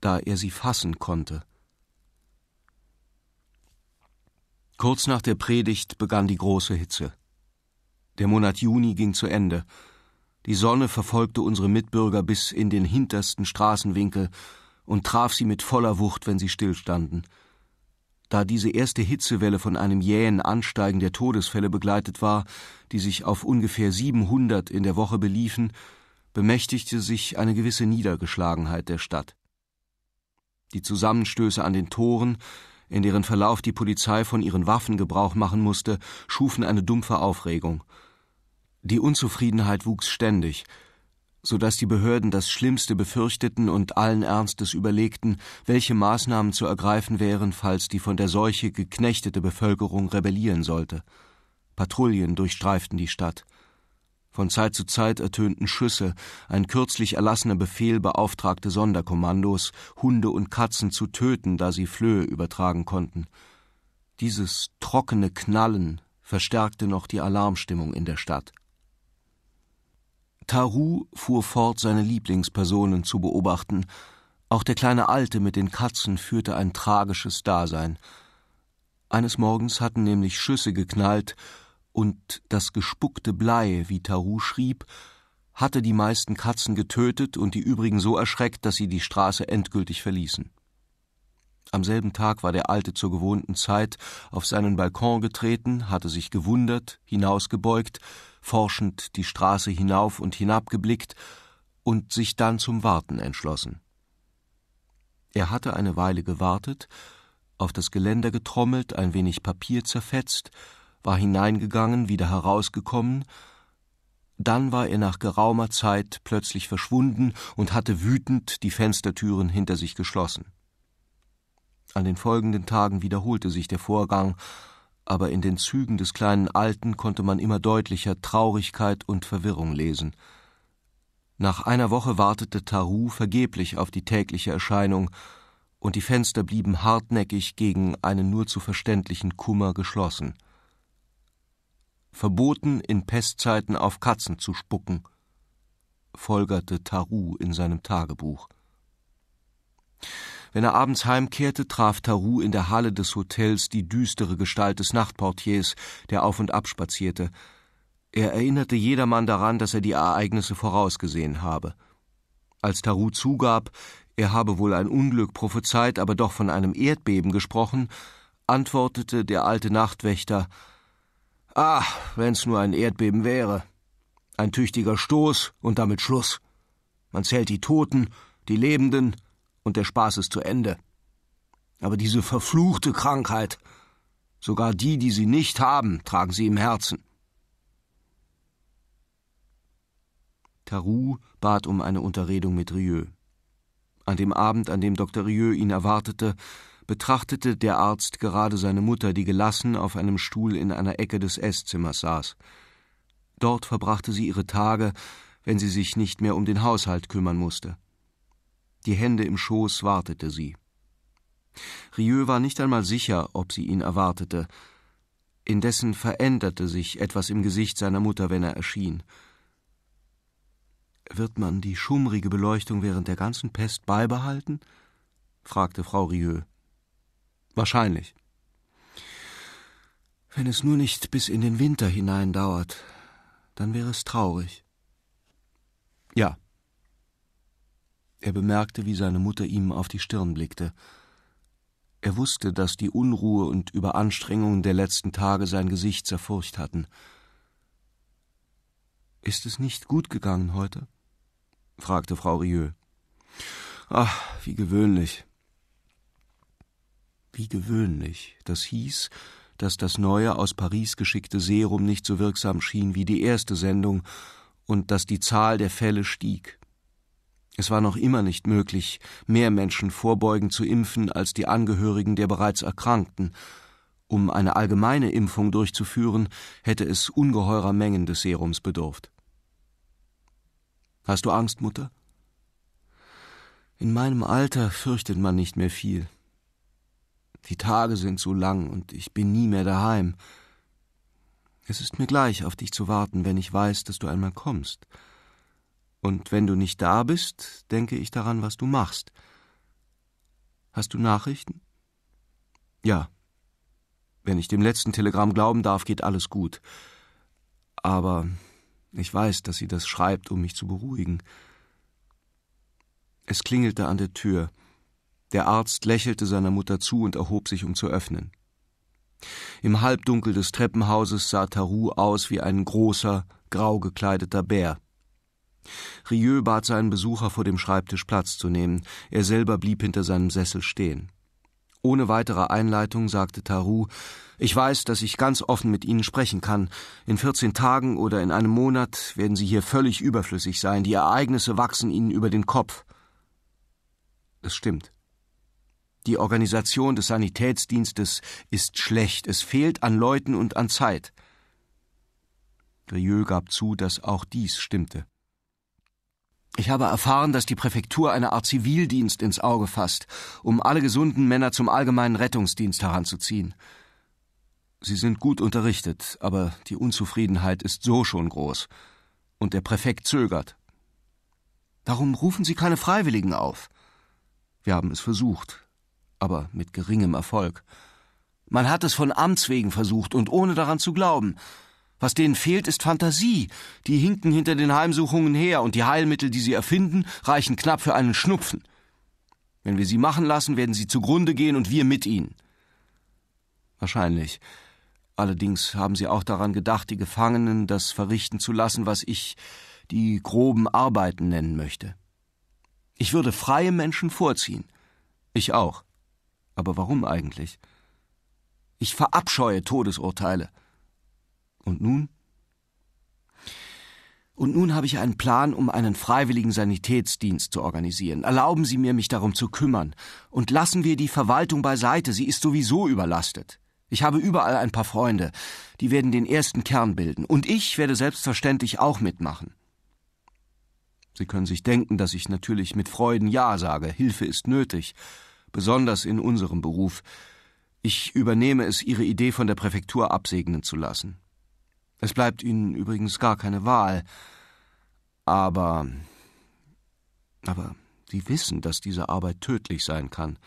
da er sie fassen konnte. Kurz nach der Predigt begann die große Hitze. Der Monat Juni ging zu Ende. Die Sonne verfolgte unsere Mitbürger bis in den hintersten Straßenwinkel und traf sie mit voller Wucht, wenn sie stillstanden da diese erste Hitzewelle von einem jähen Ansteigen der Todesfälle begleitet war, die sich auf ungefähr 700 in der Woche beliefen, bemächtigte sich eine gewisse Niedergeschlagenheit der Stadt. Die Zusammenstöße an den Toren, in deren Verlauf die Polizei von ihren Waffen Gebrauch machen musste, schufen eine dumpfe Aufregung. Die Unzufriedenheit wuchs ständig, so dass die Behörden das Schlimmste befürchteten und allen Ernstes überlegten, welche Maßnahmen zu ergreifen wären, falls die von der Seuche geknechtete Bevölkerung rebellieren sollte. Patrouillen durchstreiften die Stadt. Von Zeit zu Zeit ertönten Schüsse, ein kürzlich erlassener Befehl beauftragte Sonderkommandos, Hunde und Katzen zu töten, da sie Flöhe übertragen konnten. Dieses trockene Knallen verstärkte noch die Alarmstimmung in der Stadt. Taru fuhr fort, seine Lieblingspersonen zu beobachten. Auch der kleine Alte mit den Katzen führte ein tragisches Dasein. Eines Morgens hatten nämlich Schüsse geknallt, und das gespuckte Blei, wie Taru schrieb, hatte die meisten Katzen getötet und die übrigen so erschreckt, dass sie die Straße endgültig verließen. Am selben Tag war der Alte zur gewohnten Zeit auf seinen Balkon getreten, hatte sich gewundert, hinausgebeugt, forschend die Straße hinauf und hinab geblickt und sich dann zum Warten entschlossen. Er hatte eine Weile gewartet, auf das Geländer getrommelt, ein wenig Papier zerfetzt, war hineingegangen, wieder herausgekommen, dann war er nach geraumer Zeit plötzlich verschwunden und hatte wütend die Fenstertüren hinter sich geschlossen. An den folgenden Tagen wiederholte sich der Vorgang, aber in den Zügen des kleinen Alten konnte man immer deutlicher Traurigkeit und Verwirrung lesen. Nach einer Woche wartete Taru vergeblich auf die tägliche Erscheinung, und die Fenster blieben hartnäckig gegen einen nur zu verständlichen Kummer geschlossen. Verboten, in Pestzeiten auf Katzen zu spucken, folgerte Taru in seinem Tagebuch. Wenn er abends heimkehrte, traf Taru in der Halle des Hotels die düstere Gestalt des Nachtportiers, der auf und ab spazierte. Er erinnerte jedermann daran, dass er die Ereignisse vorausgesehen habe. Als Taru zugab, er habe wohl ein Unglück prophezeit, aber doch von einem Erdbeben gesprochen, antwortete der alte Nachtwächter Ah, wenn's nur ein Erdbeben wäre. Ein tüchtiger Stoß und damit Schluss. Man zählt die Toten, die Lebenden und der Spaß ist zu Ende. Aber diese verfluchte Krankheit, sogar die, die sie nicht haben, tragen sie im Herzen. Tarou bat um eine Unterredung mit Rieu. An dem Abend, an dem Dr. Rieu ihn erwartete, betrachtete der Arzt gerade seine Mutter, die gelassen auf einem Stuhl in einer Ecke des Esszimmers saß. Dort verbrachte sie ihre Tage, wenn sie sich nicht mehr um den Haushalt kümmern musste. Die Hände im Schoß wartete sie. Rieu war nicht einmal sicher, ob sie ihn erwartete. Indessen veränderte sich etwas im Gesicht seiner Mutter, wenn er erschien. Wird man die schummrige Beleuchtung während der ganzen Pest beibehalten? fragte Frau Rieu. Wahrscheinlich. Wenn es nur nicht bis in den Winter hinein dauert, dann wäre es traurig. Er bemerkte, wie seine Mutter ihm auf die Stirn blickte. Er wusste, dass die Unruhe und Überanstrengungen der letzten Tage sein Gesicht zerfurcht hatten. Ist es nicht gut gegangen heute? fragte Frau Rieu. Ach, wie gewöhnlich. Wie gewöhnlich. Das hieß, dass das neue aus Paris geschickte Serum nicht so wirksam schien wie die erste Sendung und dass die Zahl der Fälle stieg. Es war noch immer nicht möglich, mehr Menschen vorbeugend zu impfen als die Angehörigen der bereits Erkrankten. Um eine allgemeine Impfung durchzuführen, hätte es ungeheurer Mengen des Serums bedurft. Hast du Angst, Mutter? In meinem Alter fürchtet man nicht mehr viel. Die Tage sind so lang und ich bin nie mehr daheim. Es ist mir gleich, auf dich zu warten, wenn ich weiß, dass du einmal kommst. Und wenn du nicht da bist, denke ich daran, was du machst. Hast du Nachrichten? Ja. Wenn ich dem letzten Telegramm glauben darf, geht alles gut. Aber ich weiß, dass sie das schreibt, um mich zu beruhigen. Es klingelte an der Tür. Der Arzt lächelte seiner Mutter zu und erhob sich, um zu öffnen. Im Halbdunkel des Treppenhauses sah Taru aus wie ein großer, grau gekleideter Bär. Rieu bat seinen Besucher, vor dem Schreibtisch Platz zu nehmen. Er selber blieb hinter seinem Sessel stehen. Ohne weitere Einleitung sagte Tarou, ich weiß, dass ich ganz offen mit Ihnen sprechen kann. In 14 Tagen oder in einem Monat werden Sie hier völlig überflüssig sein. Die Ereignisse wachsen Ihnen über den Kopf. Es stimmt. Die Organisation des Sanitätsdienstes ist schlecht. Es fehlt an Leuten und an Zeit. Grieux gab zu, dass auch dies stimmte. Ich habe erfahren, dass die Präfektur eine Art Zivildienst ins Auge fasst, um alle gesunden Männer zum allgemeinen Rettungsdienst heranzuziehen. Sie sind gut unterrichtet, aber die Unzufriedenheit ist so schon groß. Und der Präfekt zögert. Darum rufen Sie keine Freiwilligen auf. Wir haben es versucht, aber mit geringem Erfolg. Man hat es von Amts wegen versucht und ohne daran zu glauben. Was denen fehlt, ist Fantasie. Die hinken hinter den Heimsuchungen her, und die Heilmittel, die sie erfinden, reichen knapp für einen Schnupfen. Wenn wir sie machen lassen, werden sie zugrunde gehen und wir mit ihnen. Wahrscheinlich. Allerdings haben sie auch daran gedacht, die Gefangenen das verrichten zu lassen, was ich die groben Arbeiten nennen möchte. Ich würde freie Menschen vorziehen. Ich auch. Aber warum eigentlich? Ich verabscheue Todesurteile. Und nun? Und nun habe ich einen Plan, um einen freiwilligen Sanitätsdienst zu organisieren. Erlauben Sie mir, mich darum zu kümmern. Und lassen wir die Verwaltung beiseite. Sie ist sowieso überlastet. Ich habe überall ein paar Freunde. Die werden den ersten Kern bilden. Und ich werde selbstverständlich auch mitmachen. Sie können sich denken, dass ich natürlich mit Freuden Ja sage. Hilfe ist nötig. Besonders in unserem Beruf. Ich übernehme es, Ihre Idee von der Präfektur absegnen zu lassen. Es bleibt Ihnen übrigens gar keine Wahl. Aber. Aber Sie wissen, dass diese Arbeit tödlich sein kann.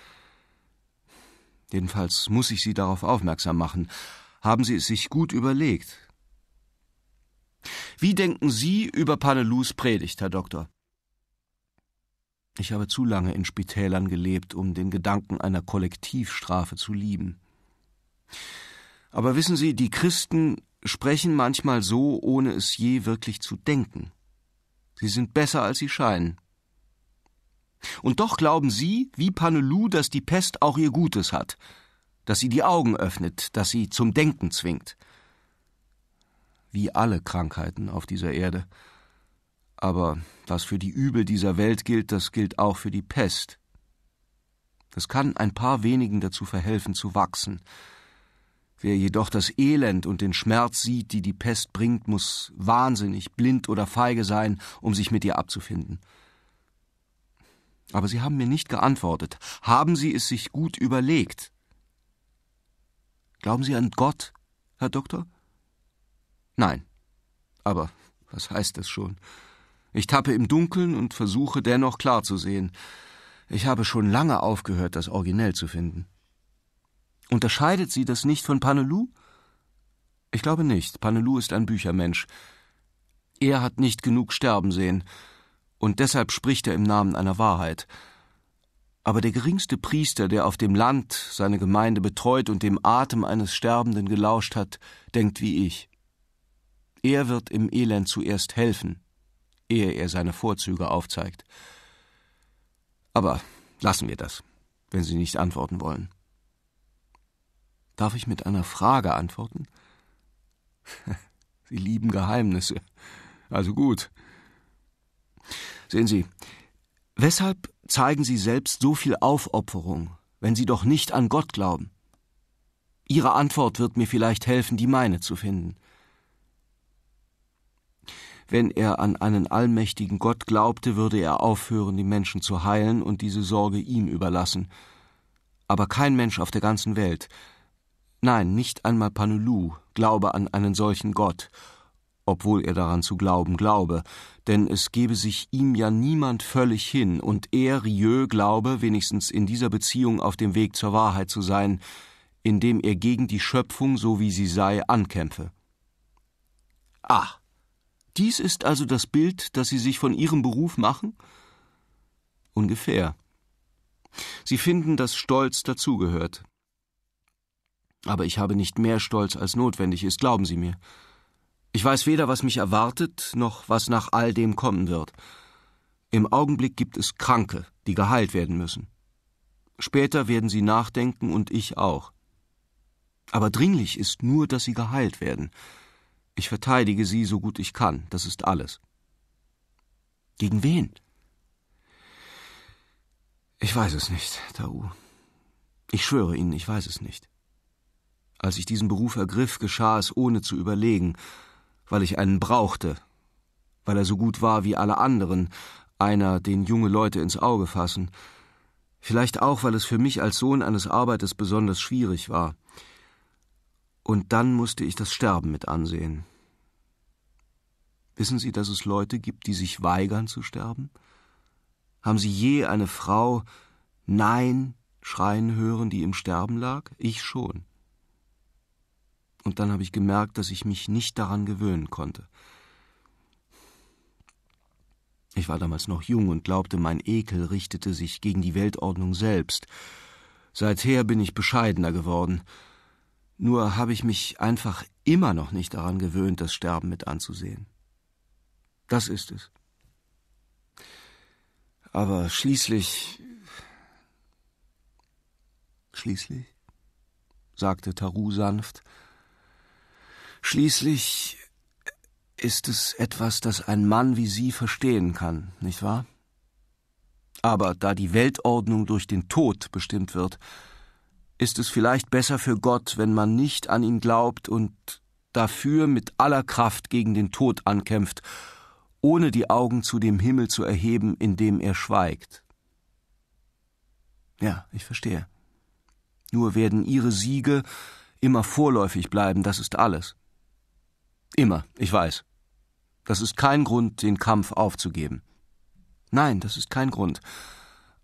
Jedenfalls muss ich Sie darauf aufmerksam machen. Haben Sie es sich gut überlegt? Wie denken Sie über Panelous Predigt, Herr Doktor? Ich habe zu lange in Spitälern gelebt, um den Gedanken einer Kollektivstrafe zu lieben. Aber wissen Sie, die Christen sprechen manchmal so, ohne es je wirklich zu denken. Sie sind besser, als sie scheinen. Und doch glauben sie, wie Panelou, dass die Pest auch ihr Gutes hat, dass sie die Augen öffnet, dass sie zum Denken zwingt. Wie alle Krankheiten auf dieser Erde. Aber was für die Übel dieser Welt gilt, das gilt auch für die Pest. Das kann ein paar wenigen dazu verhelfen zu wachsen, Wer jedoch das Elend und den Schmerz sieht, die die Pest bringt, muss wahnsinnig, blind oder feige sein, um sich mit ihr abzufinden. Aber Sie haben mir nicht geantwortet. Haben Sie es sich gut überlegt? Glauben Sie an Gott, Herr Doktor? Nein. Aber was heißt das schon? Ich tappe im Dunkeln und versuche dennoch klar zu sehen. Ich habe schon lange aufgehört, das Originell zu finden. Unterscheidet sie das nicht von Panelou? Ich glaube nicht. Panelou ist ein Büchermensch. Er hat nicht genug sterben sehen, und deshalb spricht er im Namen einer Wahrheit. Aber der geringste Priester, der auf dem Land seine Gemeinde betreut und dem Atem eines Sterbenden gelauscht hat, denkt wie ich. Er wird im Elend zuerst helfen, ehe er seine Vorzüge aufzeigt. Aber lassen wir das, wenn Sie nicht antworten wollen. Darf ich mit einer Frage antworten? Sie lieben Geheimnisse. Also gut. Sehen Sie, weshalb zeigen Sie selbst so viel Aufopferung, wenn Sie doch nicht an Gott glauben? Ihre Antwort wird mir vielleicht helfen, die meine zu finden. Wenn er an einen allmächtigen Gott glaubte, würde er aufhören, die Menschen zu heilen und diese Sorge ihm überlassen. Aber kein Mensch auf der ganzen Welt Nein, nicht einmal Panulu glaube an einen solchen Gott, obwohl er daran zu glauben glaube, denn es gebe sich ihm ja niemand völlig hin, und er, Rieu, glaube, wenigstens in dieser Beziehung auf dem Weg zur Wahrheit zu sein, indem er gegen die Schöpfung, so wie sie sei, ankämpfe. Ah, dies ist also das Bild, das Sie sich von Ihrem Beruf machen? Ungefähr. Sie finden, dass Stolz dazugehört. Aber ich habe nicht mehr Stolz, als notwendig ist, glauben Sie mir. Ich weiß weder, was mich erwartet, noch was nach all dem kommen wird. Im Augenblick gibt es Kranke, die geheilt werden müssen. Später werden sie nachdenken und ich auch. Aber dringlich ist nur, dass sie geheilt werden. Ich verteidige sie so gut ich kann, das ist alles. Gegen wen? Ich weiß es nicht, Tau. Ich schwöre Ihnen, ich weiß es nicht. Als ich diesen Beruf ergriff, geschah es ohne zu überlegen, weil ich einen brauchte, weil er so gut war wie alle anderen, einer, den junge Leute ins Auge fassen, vielleicht auch, weil es für mich als Sohn eines Arbeiters besonders schwierig war. Und dann musste ich das Sterben mit ansehen. Wissen Sie, dass es Leute gibt, die sich weigern zu sterben? Haben Sie je eine Frau Nein schreien hören, die im Sterben lag? Ich schon. Und dann habe ich gemerkt, dass ich mich nicht daran gewöhnen konnte. Ich war damals noch jung und glaubte, mein Ekel richtete sich gegen die Weltordnung selbst. Seither bin ich bescheidener geworden. Nur habe ich mich einfach immer noch nicht daran gewöhnt, das Sterben mit anzusehen. Das ist es. Aber schließlich. Schließlich? sagte Taru sanft, Schließlich ist es etwas, das ein Mann wie Sie verstehen kann, nicht wahr? Aber da die Weltordnung durch den Tod bestimmt wird, ist es vielleicht besser für Gott, wenn man nicht an ihn glaubt und dafür mit aller Kraft gegen den Tod ankämpft, ohne die Augen zu dem Himmel zu erheben, in dem er schweigt. Ja, ich verstehe. Nur werden Ihre Siege immer vorläufig bleiben, das ist alles. Immer, ich weiß. Das ist kein Grund, den Kampf aufzugeben. Nein, das ist kein Grund.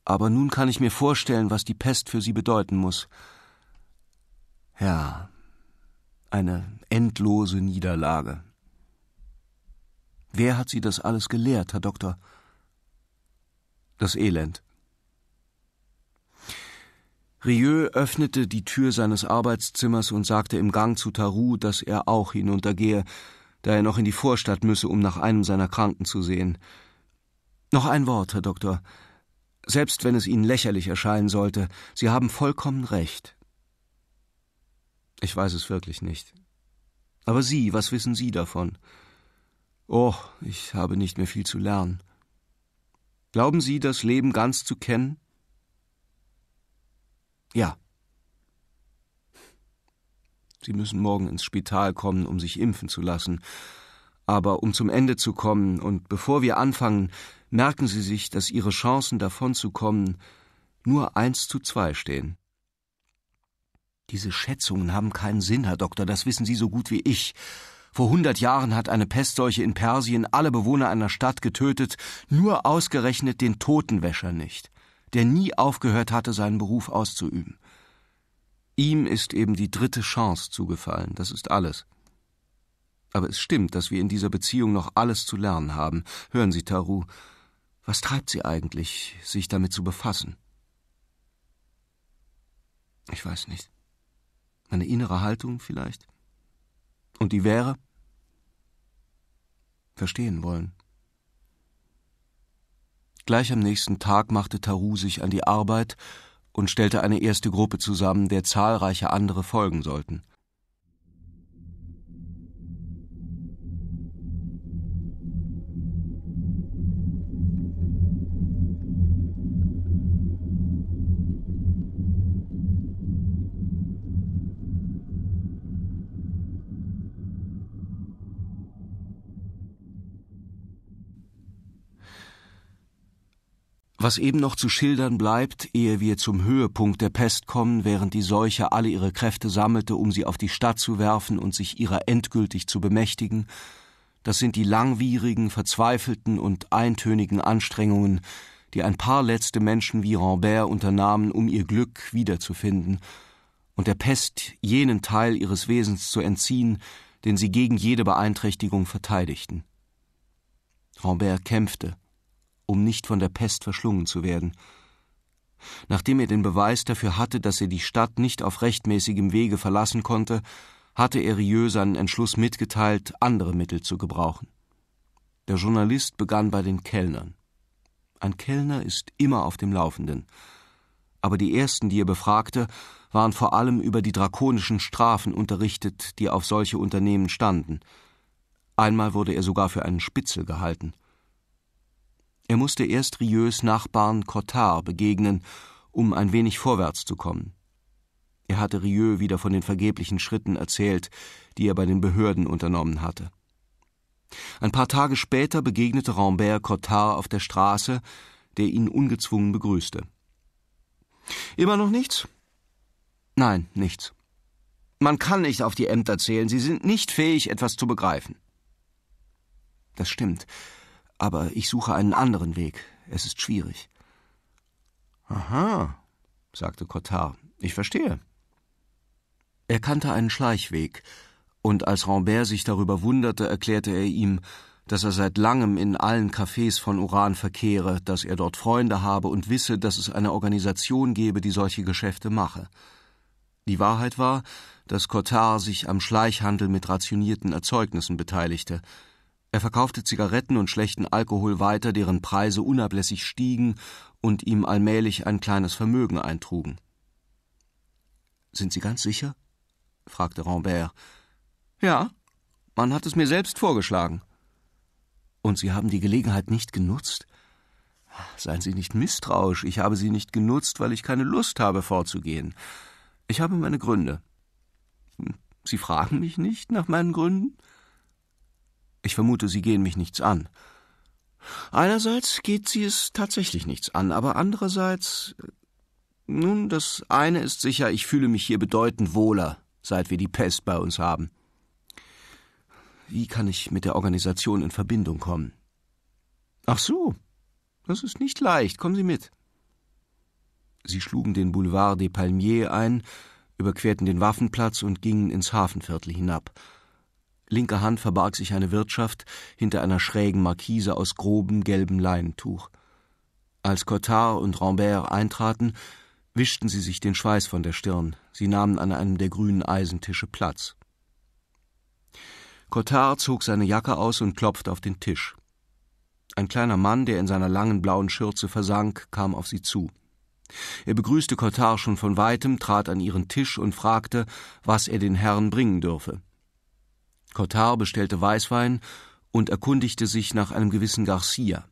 Aber nun kann ich mir vorstellen, was die Pest für sie bedeuten muss. Ja, eine endlose Niederlage. Wer hat Sie das alles gelehrt, Herr Doktor? Das Elend. Rieu öffnete die Tür seines Arbeitszimmers und sagte im Gang zu Tarou, dass er auch hinuntergehe, da er noch in die Vorstadt müsse, um nach einem seiner Kranken zu sehen. Noch ein Wort, Herr Doktor. Selbst wenn es Ihnen lächerlich erscheinen sollte, Sie haben vollkommen recht. Ich weiß es wirklich nicht. Aber Sie, was wissen Sie davon? Oh, ich habe nicht mehr viel zu lernen. Glauben Sie, das Leben ganz zu kennen? Ja. Sie müssen morgen ins Spital kommen, um sich impfen zu lassen. Aber um zum Ende zu kommen und bevor wir anfangen, merken Sie sich, dass Ihre Chancen davonzukommen nur eins zu zwei stehen. Diese Schätzungen haben keinen Sinn, Herr Doktor, das wissen Sie so gut wie ich. Vor hundert Jahren hat eine Pestseuche in Persien alle Bewohner einer Stadt getötet, nur ausgerechnet den Totenwäscher nicht der nie aufgehört hatte, seinen Beruf auszuüben. Ihm ist eben die dritte Chance zugefallen, das ist alles. Aber es stimmt, dass wir in dieser Beziehung noch alles zu lernen haben. Hören Sie, Taru, was treibt Sie eigentlich, sich damit zu befassen? Ich weiß nicht. Meine innere Haltung vielleicht? Und die wäre? Verstehen wollen. Gleich am nächsten Tag machte Taru sich an die Arbeit und stellte eine erste Gruppe zusammen, der zahlreiche andere folgen sollten Was eben noch zu schildern bleibt, ehe wir zum Höhepunkt der Pest kommen, während die Seuche alle ihre Kräfte sammelte, um sie auf die Stadt zu werfen und sich ihrer endgültig zu bemächtigen, das sind die langwierigen, verzweifelten und eintönigen Anstrengungen, die ein paar letzte Menschen wie Rambert unternahmen, um ihr Glück wiederzufinden und der Pest jenen Teil ihres Wesens zu entziehen, den sie gegen jede Beeinträchtigung verteidigten. Rambert kämpfte, um nicht von der Pest verschlungen zu werden. Nachdem er den Beweis dafür hatte, dass er die Stadt nicht auf rechtmäßigem Wege verlassen konnte, hatte er Rieu seinen Entschluss mitgeteilt, andere Mittel zu gebrauchen. Der Journalist begann bei den Kellnern. Ein Kellner ist immer auf dem Laufenden. Aber die ersten, die er befragte, waren vor allem über die drakonischen Strafen unterrichtet, die auf solche Unternehmen standen. Einmal wurde er sogar für einen Spitzel gehalten. Er musste erst Rieus Nachbarn Cottard begegnen, um ein wenig vorwärts zu kommen. Er hatte Rieu wieder von den vergeblichen Schritten erzählt, die er bei den Behörden unternommen hatte. Ein paar Tage später begegnete Rambert Cottard auf der Straße, der ihn ungezwungen begrüßte. Immer noch nichts? Nein, nichts. Man kann nicht auf die Ämter zählen, sie sind nicht fähig, etwas zu begreifen. Das stimmt. Aber ich suche einen anderen Weg. Es ist schwierig. Aha, sagte Cottard. Ich verstehe. Er kannte einen Schleichweg, und als Rambert sich darüber wunderte, erklärte er ihm, dass er seit langem in allen Cafés von Uran verkehre, dass er dort Freunde habe und wisse, dass es eine Organisation gebe, die solche Geschäfte mache. Die Wahrheit war, dass Cottard sich am Schleichhandel mit rationierten Erzeugnissen beteiligte, er verkaufte Zigaretten und schlechten Alkohol weiter, deren Preise unablässig stiegen und ihm allmählich ein kleines Vermögen eintrugen. Sind Sie ganz sicher? fragte Rambert. Ja, man hat es mir selbst vorgeschlagen. Und Sie haben die Gelegenheit nicht genutzt? Seien Sie nicht misstrauisch, ich habe sie nicht genutzt, weil ich keine Lust habe, vorzugehen. Ich habe meine Gründe. Hm, sie fragen mich nicht nach meinen Gründen? Ich vermute, sie gehen mich nichts an. Einerseits geht sie es tatsächlich nichts an, aber andererseits. Äh, nun, das eine ist sicher, ich fühle mich hier bedeutend wohler, seit wir die Pest bei uns haben. Wie kann ich mit der Organisation in Verbindung kommen? Ach so, das ist nicht leicht. Kommen Sie mit. Sie schlugen den Boulevard des Palmiers ein, überquerten den Waffenplatz und gingen ins Hafenviertel hinab linker Hand verbarg sich eine Wirtschaft hinter einer schrägen Markise aus grobem gelbem Leinentuch. Als Cottard und Rambert eintraten, wischten sie sich den Schweiß von der Stirn. Sie nahmen an einem der grünen Eisentische Platz. Cottard zog seine Jacke aus und klopfte auf den Tisch. Ein kleiner Mann, der in seiner langen blauen Schürze versank, kam auf sie zu. Er begrüßte Cottard schon von weitem, trat an ihren Tisch und fragte, was er den Herrn bringen dürfe. Cottard bestellte Weißwein und erkundigte sich nach einem gewissen Garcia.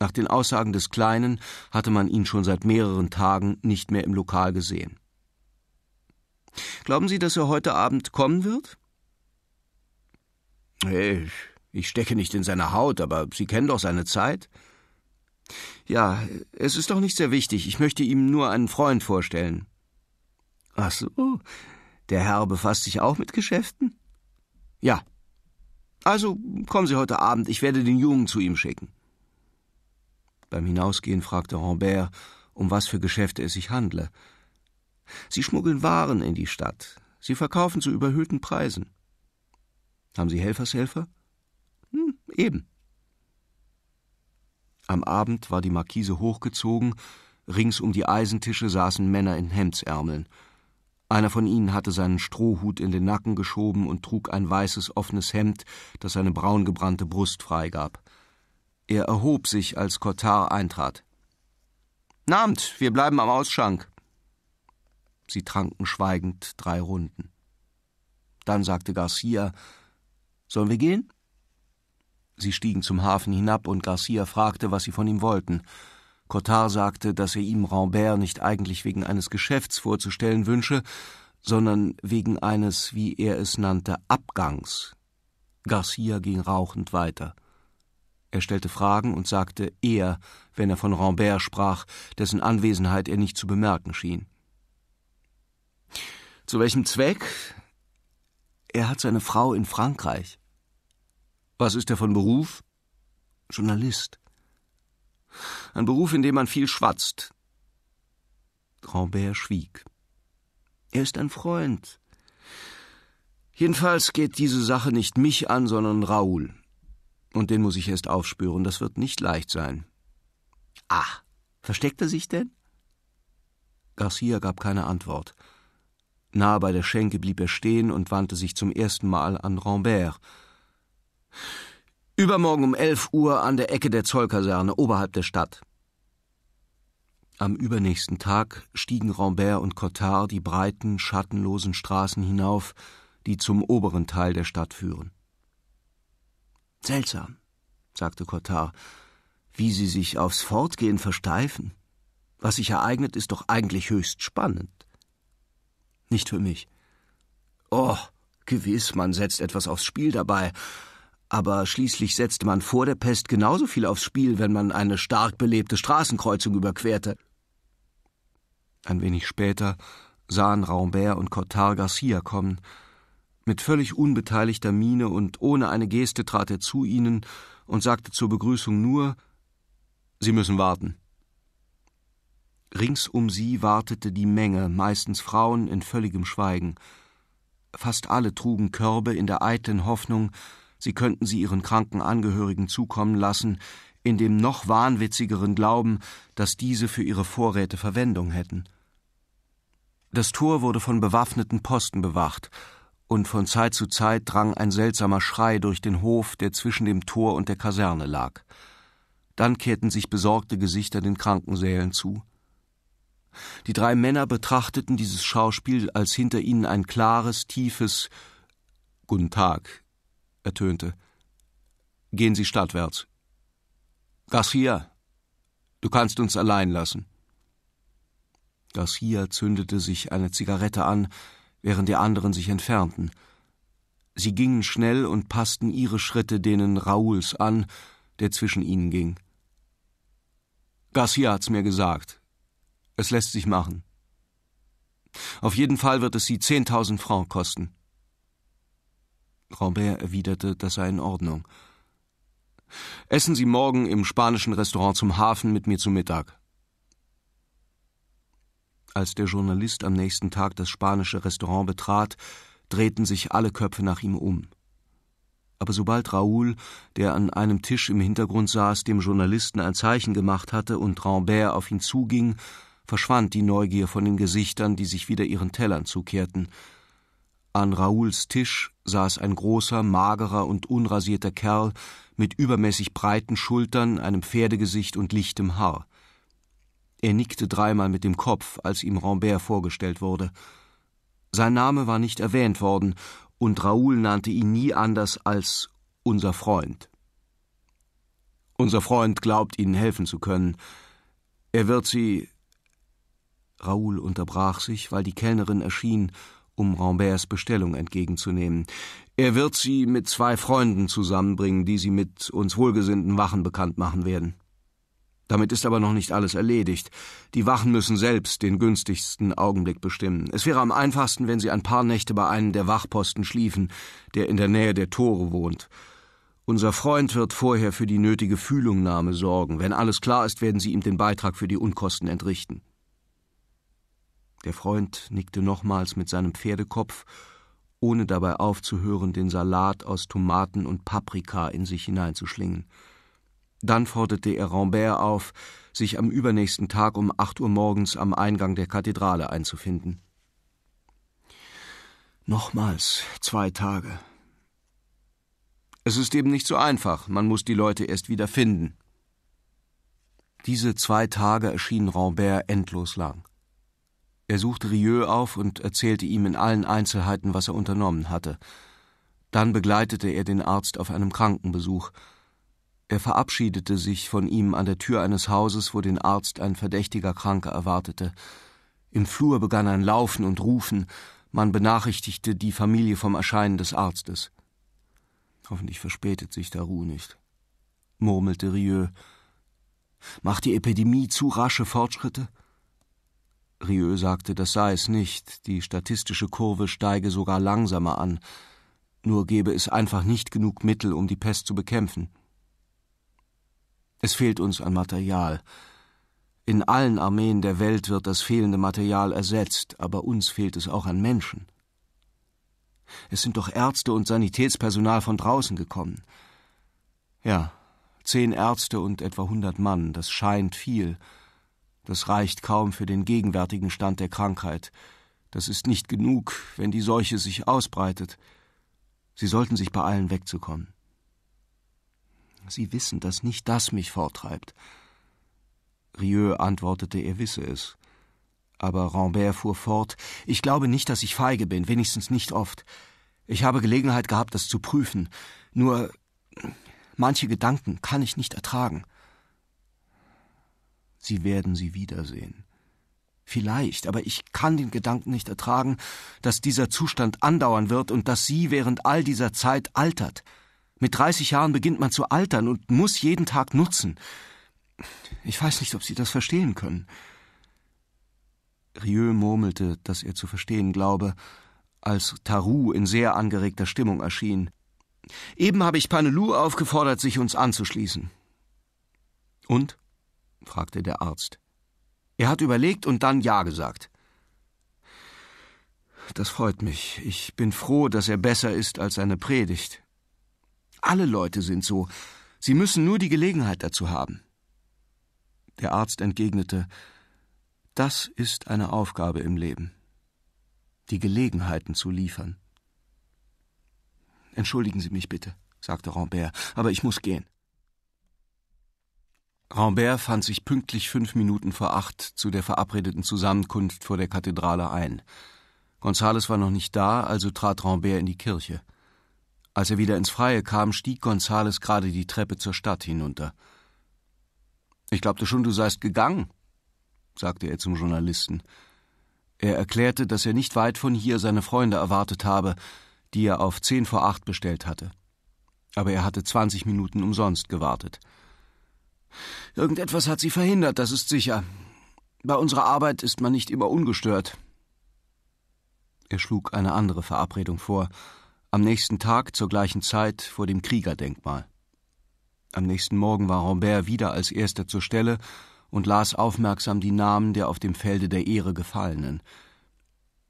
Nach den Aussagen des Kleinen hatte man ihn schon seit mehreren Tagen nicht mehr im Lokal gesehen. Glauben Sie, dass er heute Abend kommen wird? Hey, ich stecke nicht in seiner Haut, aber Sie kennen doch seine Zeit. Ja, es ist doch nicht sehr wichtig. Ich möchte ihm nur einen Freund vorstellen. Ach so, der Herr befasst sich auch mit Geschäften? Ja. Also kommen Sie heute Abend, ich werde den Jungen zu ihm schicken. Beim Hinausgehen fragte Rambert, um was für Geschäfte es sich handle. Sie schmuggeln Waren in die Stadt. Sie verkaufen zu überhöhten Preisen. Haben Sie Helfershelfer? Hm, eben. Am Abend war die Markise hochgezogen, rings um die Eisentische saßen Männer in Hemdsärmeln. Einer von ihnen hatte seinen Strohhut in den Nacken geschoben und trug ein weißes offenes Hemd, das seine braungebrannte Brust freigab. Er erhob sich, als Cortard eintrat. Namt, wir bleiben am Ausschank. Sie tranken schweigend drei Runden. Dann sagte Garcia: Sollen wir gehen? Sie stiegen zum Hafen hinab und Garcia fragte, was sie von ihm wollten. Cottard sagte, dass er ihm Rambert nicht eigentlich wegen eines Geschäfts vorzustellen wünsche, sondern wegen eines, wie er es nannte, Abgangs. Garcia ging rauchend weiter. Er stellte Fragen und sagte er, wenn er von Rambert sprach, dessen Anwesenheit er nicht zu bemerken schien. Zu welchem Zweck? Er hat seine Frau in Frankreich. Was ist er von Beruf? Journalist. Ein Beruf, in dem man viel schwatzt. Robert schwieg. Er ist ein Freund. Jedenfalls geht diese Sache nicht mich an, sondern Raoul. Und den muss ich erst aufspüren, das wird nicht leicht sein. Ah, versteckt er sich denn? Garcia gab keine Antwort. Nahe bei der Schenke blieb er stehen und wandte sich zum ersten Mal an Rambert. Übermorgen um elf Uhr an der Ecke der Zollkaserne oberhalb der Stadt. Am übernächsten Tag stiegen Rambert und Cottard die breiten, schattenlosen Straßen hinauf, die zum oberen Teil der Stadt führen. Seltsam, sagte Cottard, wie sie sich aufs Fortgehen versteifen. Was sich ereignet, ist doch eigentlich höchst spannend. Nicht für mich. Oh, gewiss, man setzt etwas aufs Spiel dabei, aber schließlich setzte man vor der Pest genauso viel aufs Spiel, wenn man eine stark belebte Straßenkreuzung überquerte. Ein wenig später sahen Raumbert und Cortar Garcia kommen. Mit völlig unbeteiligter Miene und ohne eine Geste trat er zu ihnen und sagte zur Begrüßung nur Sie müssen warten. Rings um sie wartete die Menge, meistens Frauen in völligem Schweigen. Fast alle trugen Körbe in der eitlen Hoffnung, Sie könnten sie ihren kranken Angehörigen zukommen lassen, in dem noch wahnwitzigeren Glauben, dass diese für ihre Vorräte Verwendung hätten. Das Tor wurde von bewaffneten Posten bewacht, und von Zeit zu Zeit drang ein seltsamer Schrei durch den Hof, der zwischen dem Tor und der Kaserne lag. Dann kehrten sich besorgte Gesichter den Krankensälen zu. Die drei Männer betrachteten dieses Schauspiel, als hinter ihnen ein klares, tiefes Guten Tag ertönte. Gehen Sie stadtwärts. Garcia, du kannst uns allein lassen. Garcia zündete sich eine Zigarette an, während die anderen sich entfernten. Sie gingen schnell und passten ihre Schritte denen Rauls an, der zwischen ihnen ging. Garcia hat's mir gesagt. Es lässt sich machen. Auf jeden Fall wird es sie zehntausend Franc kosten. Rambert erwiderte, das sei in Ordnung. Essen Sie morgen im spanischen Restaurant zum Hafen mit mir zu Mittag. Als der Journalist am nächsten Tag das spanische Restaurant betrat, drehten sich alle Köpfe nach ihm um. Aber sobald Raoul, der an einem Tisch im Hintergrund saß, dem Journalisten ein Zeichen gemacht hatte und Rambert auf ihn zuging, verschwand die Neugier von den Gesichtern, die sich wieder ihren Tellern zukehrten. An Rauls Tisch saß ein großer, magerer und unrasierter Kerl mit übermäßig breiten Schultern, einem Pferdegesicht und lichtem Haar. Er nickte dreimal mit dem Kopf, als ihm Rambert vorgestellt wurde. Sein Name war nicht erwähnt worden, und Raoul nannte ihn nie anders als unser Freund. Unser Freund glaubt, Ihnen helfen zu können. Er wird Sie. Raoul unterbrach sich, weil die Kellnerin erschien um Ramberts Bestellung entgegenzunehmen. Er wird sie mit zwei Freunden zusammenbringen, die sie mit uns wohlgesinnten Wachen bekannt machen werden. Damit ist aber noch nicht alles erledigt. Die Wachen müssen selbst den günstigsten Augenblick bestimmen. Es wäre am einfachsten, wenn sie ein paar Nächte bei einem der Wachposten schliefen, der in der Nähe der Tore wohnt. Unser Freund wird vorher für die nötige Fühlungnahme sorgen. Wenn alles klar ist, werden sie ihm den Beitrag für die Unkosten entrichten. Der Freund nickte nochmals mit seinem Pferdekopf, ohne dabei aufzuhören, den Salat aus Tomaten und Paprika in sich hineinzuschlingen. Dann forderte er Rambert auf, sich am übernächsten Tag um acht Uhr morgens am Eingang der Kathedrale einzufinden. Nochmals zwei Tage. Es ist eben nicht so einfach, man muss die Leute erst wieder finden. Diese zwei Tage erschienen Rambert endlos lang. Er suchte Rieu auf und erzählte ihm in allen Einzelheiten, was er unternommen hatte. Dann begleitete er den Arzt auf einem Krankenbesuch. Er verabschiedete sich von ihm an der Tür eines Hauses, wo den Arzt ein verdächtiger Kranker erwartete. Im Flur begann ein Laufen und Rufen. Man benachrichtigte die Familie vom Erscheinen des Arztes. Hoffentlich verspätet sich der Ruh nicht, murmelte Rieu. Macht die Epidemie zu rasche Fortschritte? Rieu sagte, das sei es nicht, die statistische Kurve steige sogar langsamer an, nur gebe es einfach nicht genug Mittel, um die Pest zu bekämpfen. Es fehlt uns an Material. In allen Armeen der Welt wird das fehlende Material ersetzt, aber uns fehlt es auch an Menschen. Es sind doch Ärzte und Sanitätspersonal von draußen gekommen. Ja, zehn Ärzte und etwa hundert Mann, das scheint viel, das reicht kaum für den gegenwärtigen Stand der Krankheit. Das ist nicht genug, wenn die Seuche sich ausbreitet. Sie sollten sich beeilen, wegzukommen. Sie wissen, dass nicht das mich vortreibt. Rieu antwortete, er wisse es. Aber Rambert fuhr fort, ich glaube nicht, dass ich feige bin, wenigstens nicht oft. Ich habe Gelegenheit gehabt, das zu prüfen. Nur manche Gedanken kann ich nicht ertragen. Sie werden sie wiedersehen. Vielleicht, aber ich kann den Gedanken nicht ertragen, dass dieser Zustand andauern wird und dass sie während all dieser Zeit altert. Mit 30 Jahren beginnt man zu altern und muss jeden Tag nutzen. Ich weiß nicht, ob Sie das verstehen können. Rieu murmelte, dass er zu verstehen glaube, als Taru in sehr angeregter Stimmung erschien. Eben habe ich Panelou aufgefordert, sich uns anzuschließen. Und? fragte der Arzt. Er hat überlegt und dann Ja gesagt. Das freut mich. Ich bin froh, dass er besser ist als seine Predigt. Alle Leute sind so. Sie müssen nur die Gelegenheit dazu haben. Der Arzt entgegnete Das ist eine Aufgabe im Leben. Die Gelegenheiten zu liefern. Entschuldigen Sie mich bitte, sagte Rambert, aber ich muss gehen. Rambert fand sich pünktlich fünf Minuten vor acht zu der verabredeten Zusammenkunft vor der Kathedrale ein. Gonzales war noch nicht da, also trat Rambert in die Kirche. Als er wieder ins Freie kam, stieg Gonzales gerade die Treppe zur Stadt hinunter. Ich glaubte schon, du seist gegangen, sagte er zum Journalisten. Er erklärte, dass er nicht weit von hier seine Freunde erwartet habe, die er auf zehn vor acht bestellt hatte. Aber er hatte zwanzig Minuten umsonst gewartet. Irgendetwas hat sie verhindert, das ist sicher. Bei unserer Arbeit ist man nicht immer ungestört. Er schlug eine andere Verabredung vor, am nächsten Tag zur gleichen Zeit vor dem Kriegerdenkmal. Am nächsten Morgen war Rambert wieder als erster zur Stelle und las aufmerksam die Namen der auf dem Felde der Ehre Gefallenen.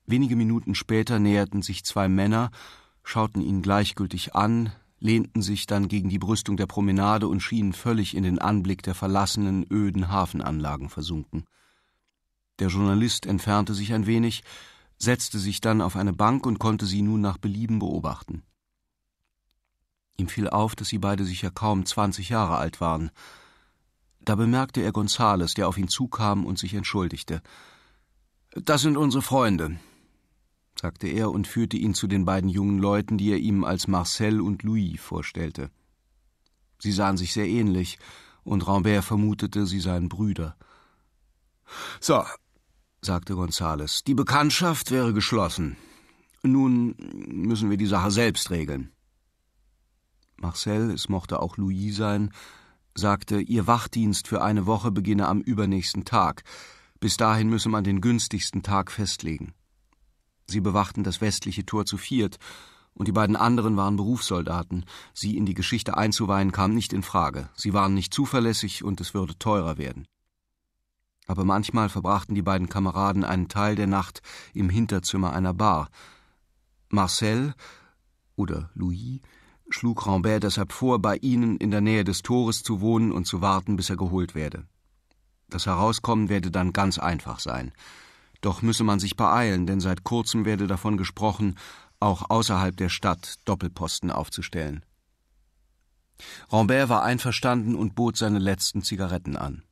Wenige Minuten später näherten sich zwei Männer, schauten ihn gleichgültig an, lehnten sich dann gegen die Brüstung der Promenade und schienen völlig in den Anblick der verlassenen, öden Hafenanlagen versunken. Der Journalist entfernte sich ein wenig, setzte sich dann auf eine Bank und konnte sie nun nach Belieben beobachten. Ihm fiel auf, dass sie beide sicher kaum zwanzig Jahre alt waren. Da bemerkte er Gonzales, der auf ihn zukam und sich entschuldigte. Das sind unsere Freunde, sagte er und führte ihn zu den beiden jungen Leuten, die er ihm als Marcel und Louis vorstellte. Sie sahen sich sehr ähnlich, und Rambert vermutete, sie seien Brüder. So, sagte Gonzales, die Bekanntschaft wäre geschlossen. Nun müssen wir die Sache selbst regeln. Marcel, es mochte auch Louis sein, sagte, ihr Wachdienst für eine Woche beginne am übernächsten Tag. Bis dahin müsse man den günstigsten Tag festlegen. Sie bewachten das westliche Tor zu viert, und die beiden anderen waren Berufssoldaten. Sie in die Geschichte einzuweihen kam nicht in Frage. Sie waren nicht zuverlässig und es würde teurer werden. Aber manchmal verbrachten die beiden Kameraden einen Teil der Nacht im Hinterzimmer einer Bar. Marcel oder Louis schlug Rambert deshalb vor, bei ihnen in der Nähe des Tores zu wohnen und zu warten, bis er geholt werde. Das Herauskommen werde dann ganz einfach sein. Doch müsse man sich beeilen, denn seit kurzem werde davon gesprochen, auch außerhalb der Stadt Doppelposten aufzustellen. Rambert war einverstanden und bot seine letzten Zigaretten an.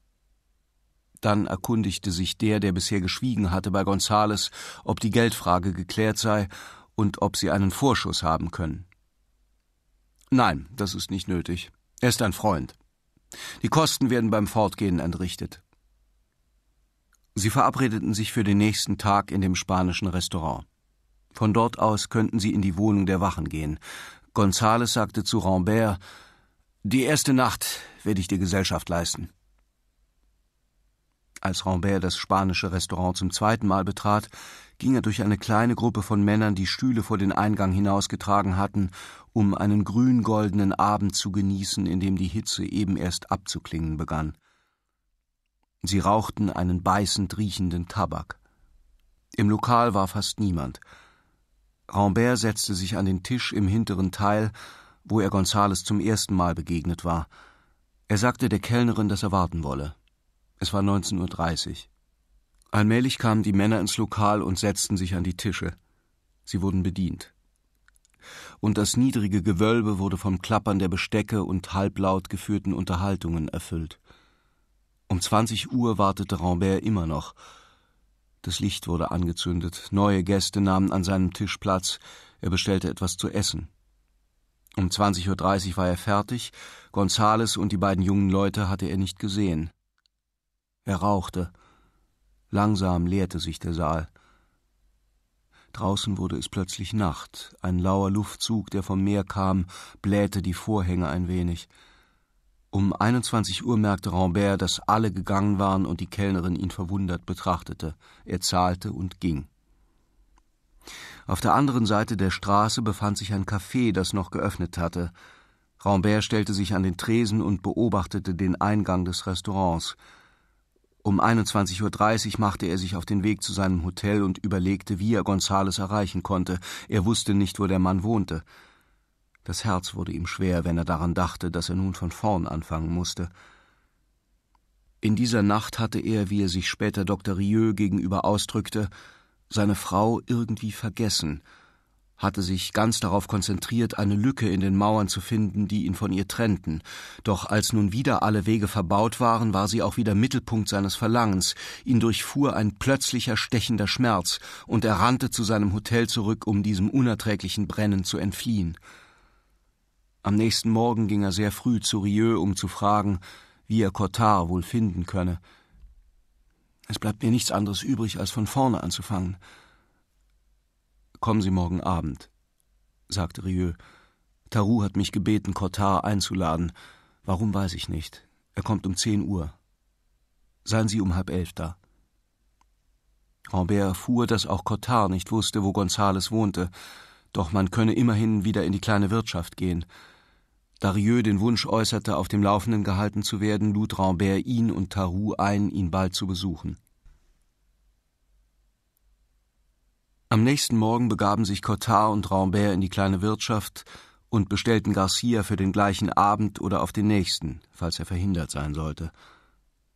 Dann erkundigte sich der, der bisher geschwiegen hatte, bei Gonzales, ob die Geldfrage geklärt sei und ob sie einen Vorschuss haben können. Nein, das ist nicht nötig. Er ist ein Freund. Die Kosten werden beim Fortgehen entrichtet. Sie verabredeten sich für den nächsten Tag in dem spanischen Restaurant. Von dort aus könnten sie in die Wohnung der Wachen gehen. Gonzales sagte zu Rambert Die erste Nacht werde ich dir Gesellschaft leisten. Als Rambert das spanische Restaurant zum zweiten Mal betrat, ging er durch eine kleine Gruppe von Männern, die Stühle vor den Eingang hinausgetragen hatten, um einen grüngoldenen Abend zu genießen, in dem die Hitze eben erst abzuklingen begann. Sie rauchten einen beißend riechenden Tabak. Im Lokal war fast niemand. Rambert setzte sich an den Tisch im hinteren Teil, wo er Gonzales zum ersten Mal begegnet war. Er sagte der Kellnerin, dass er warten wolle. Es war 19.30 Uhr. Allmählich kamen die Männer ins Lokal und setzten sich an die Tische. Sie wurden bedient. Und das niedrige Gewölbe wurde vom Klappern der Bestecke und halblaut geführten Unterhaltungen erfüllt. Um 20 Uhr wartete Rambert immer noch. Das Licht wurde angezündet, neue Gäste nahmen an seinem Tisch Platz, er bestellte etwas zu essen. Um 20.30 Uhr war er fertig, Gonzales und die beiden jungen Leute hatte er nicht gesehen. Er rauchte. Langsam leerte sich der Saal. Draußen wurde es plötzlich Nacht. Ein lauer Luftzug, der vom Meer kam, blähte die Vorhänge ein wenig. Um 21 Uhr merkte Rambert, dass alle gegangen waren und die Kellnerin ihn verwundert betrachtete. Er zahlte und ging. Auf der anderen Seite der Straße befand sich ein Café, das noch geöffnet hatte. Rambert stellte sich an den Tresen und beobachtete den Eingang des Restaurants. Um 21.30 Uhr machte er sich auf den Weg zu seinem Hotel und überlegte, wie er Gonzales erreichen konnte. Er wusste nicht, wo der Mann wohnte. Das Herz wurde ihm schwer, wenn er daran dachte, dass er nun von vorn anfangen musste. In dieser Nacht hatte er, wie er sich später Dr. Rieu gegenüber ausdrückte, seine Frau irgendwie vergessen, hatte sich ganz darauf konzentriert, eine Lücke in den Mauern zu finden, die ihn von ihr trennten. Doch als nun wieder alle Wege verbaut waren, war sie auch wieder Mittelpunkt seines Verlangens. Ihn durchfuhr ein plötzlicher stechender Schmerz, und er rannte zu seinem Hotel zurück, um diesem unerträglichen Brennen zu entfliehen. Am nächsten Morgen ging er sehr früh zu Rieu, um zu fragen, wie er Cottard wohl finden könne. Es bleibt mir nichts anderes übrig, als von vorne anzufangen. Kommen Sie morgen Abend, sagte Rieu. Tarou hat mich gebeten, Cottard einzuladen. Warum weiß ich nicht. Er kommt um zehn Uhr. Seien Sie um halb elf da. Robert erfuhr, dass auch Cottard nicht wusste, wo Gonzales wohnte, doch man könne immerhin wieder in die kleine Wirtschaft gehen. Darieux den Wunsch äußerte, auf dem Laufenden gehalten zu werden, lud Rambert ihn und Tarou ein, ihn bald zu besuchen. Am nächsten Morgen begaben sich Cotard und Rambert in die kleine Wirtschaft und bestellten Garcia für den gleichen Abend oder auf den nächsten, falls er verhindert sein sollte.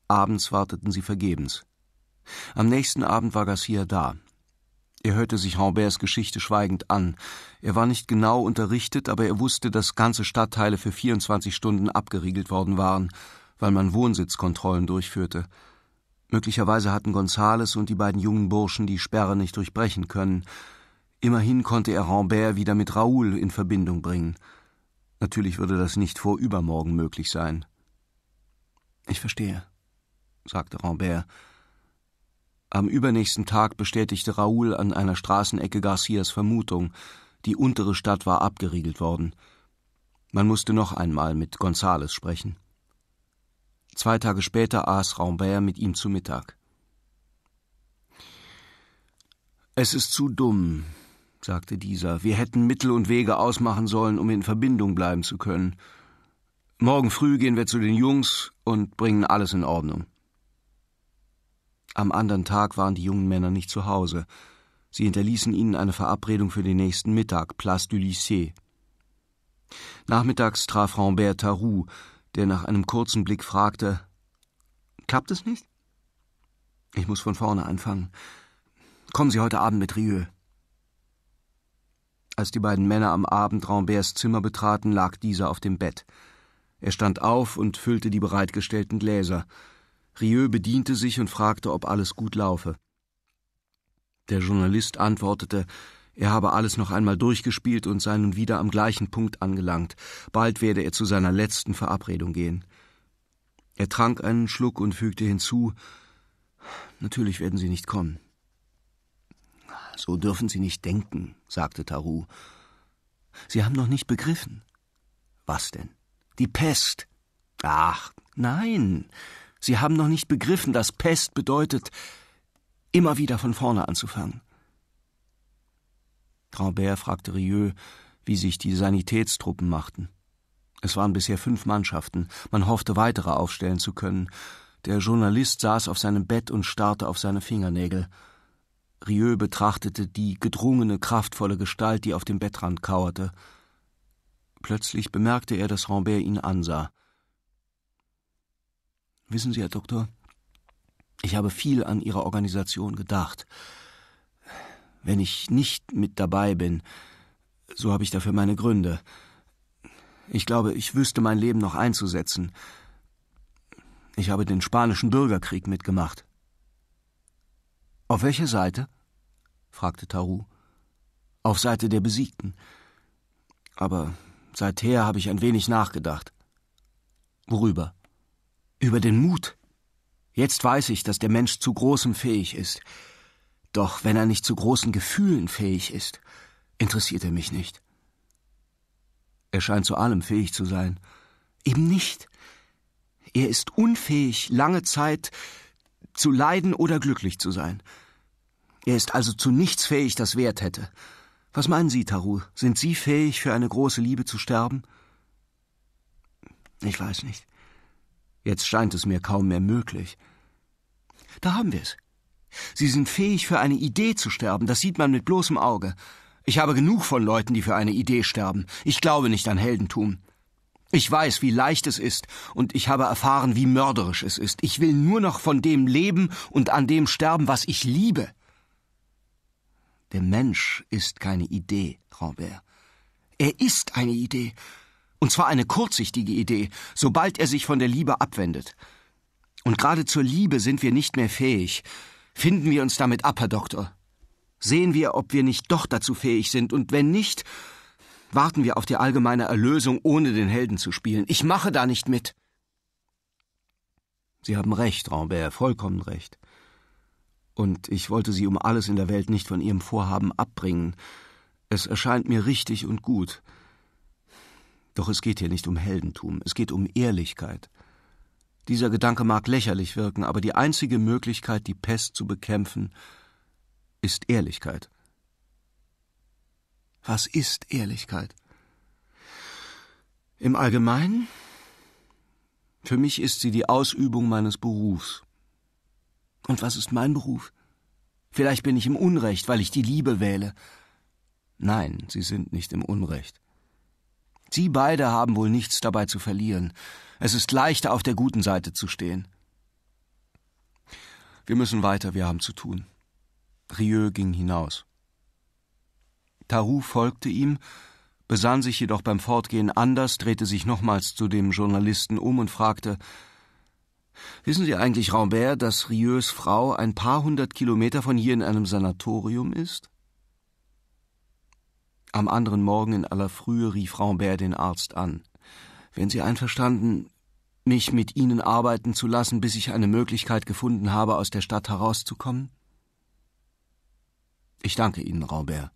Abends warteten sie vergebens. Am nächsten Abend war Garcia da. Er hörte sich Ramberts Geschichte schweigend an. Er war nicht genau unterrichtet, aber er wusste, dass ganze Stadtteile für 24 Stunden abgeriegelt worden waren, weil man Wohnsitzkontrollen durchführte. Möglicherweise hatten Gonzales und die beiden jungen Burschen die Sperre nicht durchbrechen können. Immerhin konnte er Rambert wieder mit Raoul in Verbindung bringen. Natürlich würde das nicht vor übermorgen möglich sein. Ich verstehe, sagte Rambert am übernächsten Tag bestätigte Raoul an einer Straßenecke Garcias Vermutung. Die untere Stadt war abgeriegelt worden. Man musste noch einmal mit Gonzales sprechen. Zwei Tage später aß Rambert mit ihm zu Mittag. Es ist zu dumm, sagte dieser. Wir hätten Mittel und Wege ausmachen sollen, um in Verbindung bleiben zu können. Morgen früh gehen wir zu den Jungs und bringen alles in Ordnung. Am anderen Tag waren die jungen Männer nicht zu Hause. Sie hinterließen ihnen eine Verabredung für den nächsten Mittag, Place du Lycée. Nachmittags traf Rambert Tarou, der nach einem kurzen Blick fragte: Klappt es nicht? Ich muss von vorne anfangen. Kommen Sie heute Abend mit Rieu. Als die beiden Männer am Abend Ramberts Zimmer betraten, lag dieser auf dem Bett. Er stand auf und füllte die bereitgestellten Gläser. Rieu bediente sich und fragte, ob alles gut laufe. Der Journalist antwortete, er habe alles noch einmal durchgespielt und sei nun wieder am gleichen Punkt angelangt. Bald werde er zu seiner letzten Verabredung gehen. Er trank einen Schluck und fügte hinzu, natürlich werden Sie nicht kommen. So dürfen Sie nicht denken, sagte Taru. Sie haben noch nicht begriffen. Was denn? Die Pest. Ach, nein. Sie haben noch nicht begriffen, dass Pest bedeutet, immer wieder von vorne anzufangen. Grambert fragte Rieu, wie sich die Sanitätstruppen machten. Es waren bisher fünf Mannschaften. Man hoffte, weitere aufstellen zu können. Der Journalist saß auf seinem Bett und starrte auf seine Fingernägel. Rieu betrachtete die gedrungene, kraftvolle Gestalt, die auf dem Bettrand kauerte. Plötzlich bemerkte er, dass Rambert ihn ansah. Wissen Sie, Herr Doktor, ich habe viel an Ihre Organisation gedacht. Wenn ich nicht mit dabei bin, so habe ich dafür meine Gründe. Ich glaube, ich wüsste mein Leben noch einzusetzen. Ich habe den spanischen Bürgerkrieg mitgemacht. Auf welcher Seite? fragte Taru. Auf Seite der Besiegten. Aber seither habe ich ein wenig nachgedacht. Worüber? über den Mut. Jetzt weiß ich, dass der Mensch zu Großem fähig ist. Doch wenn er nicht zu großen Gefühlen fähig ist, interessiert er mich nicht. Er scheint zu allem fähig zu sein. Eben nicht. Er ist unfähig, lange Zeit zu leiden oder glücklich zu sein. Er ist also zu nichts fähig, das Wert hätte. Was meinen Sie, Taru? Sind Sie fähig, für eine große Liebe zu sterben? Ich weiß nicht. Jetzt scheint es mir kaum mehr möglich. Da haben wir es. Sie sind fähig, für eine Idee zu sterben, das sieht man mit bloßem Auge. Ich habe genug von Leuten, die für eine Idee sterben. Ich glaube nicht an Heldentum. Ich weiß, wie leicht es ist, und ich habe erfahren, wie mörderisch es ist. Ich will nur noch von dem leben und an dem sterben, was ich liebe. Der Mensch ist keine Idee, Robert. Er ist eine Idee, und zwar eine kurzsichtige Idee, sobald er sich von der Liebe abwendet. Und gerade zur Liebe sind wir nicht mehr fähig. Finden wir uns damit ab, Herr Doktor. Sehen wir, ob wir nicht doch dazu fähig sind, und wenn nicht, warten wir auf die allgemeine Erlösung, ohne den Helden zu spielen. Ich mache da nicht mit. Sie haben recht, Rambert, vollkommen recht. Und ich wollte Sie um alles in der Welt nicht von Ihrem Vorhaben abbringen. Es erscheint mir richtig und gut. Doch es geht hier nicht um Heldentum, es geht um Ehrlichkeit. Dieser Gedanke mag lächerlich wirken, aber die einzige Möglichkeit, die Pest zu bekämpfen, ist Ehrlichkeit. Was ist Ehrlichkeit? Im Allgemeinen? Für mich ist sie die Ausübung meines Berufs. Und was ist mein Beruf? Vielleicht bin ich im Unrecht, weil ich die Liebe wähle. Nein, Sie sind nicht im Unrecht. Sie beide haben wohl nichts dabei zu verlieren. Es ist leichter, auf der guten Seite zu stehen. Wir müssen weiter, wir haben zu tun. Rieu ging hinaus. Taru folgte ihm, besann sich jedoch beim Fortgehen anders, drehte sich nochmals zu dem Journalisten um und fragte Wissen Sie eigentlich, Rambert, dass Rieus Frau ein paar hundert Kilometer von hier in einem Sanatorium ist? Am anderen Morgen in aller Frühe rief Rambert den Arzt an. Wenn Sie einverstanden, mich mit Ihnen arbeiten zu lassen, bis ich eine Möglichkeit gefunden habe, aus der Stadt herauszukommen? Ich danke Ihnen, Raubert.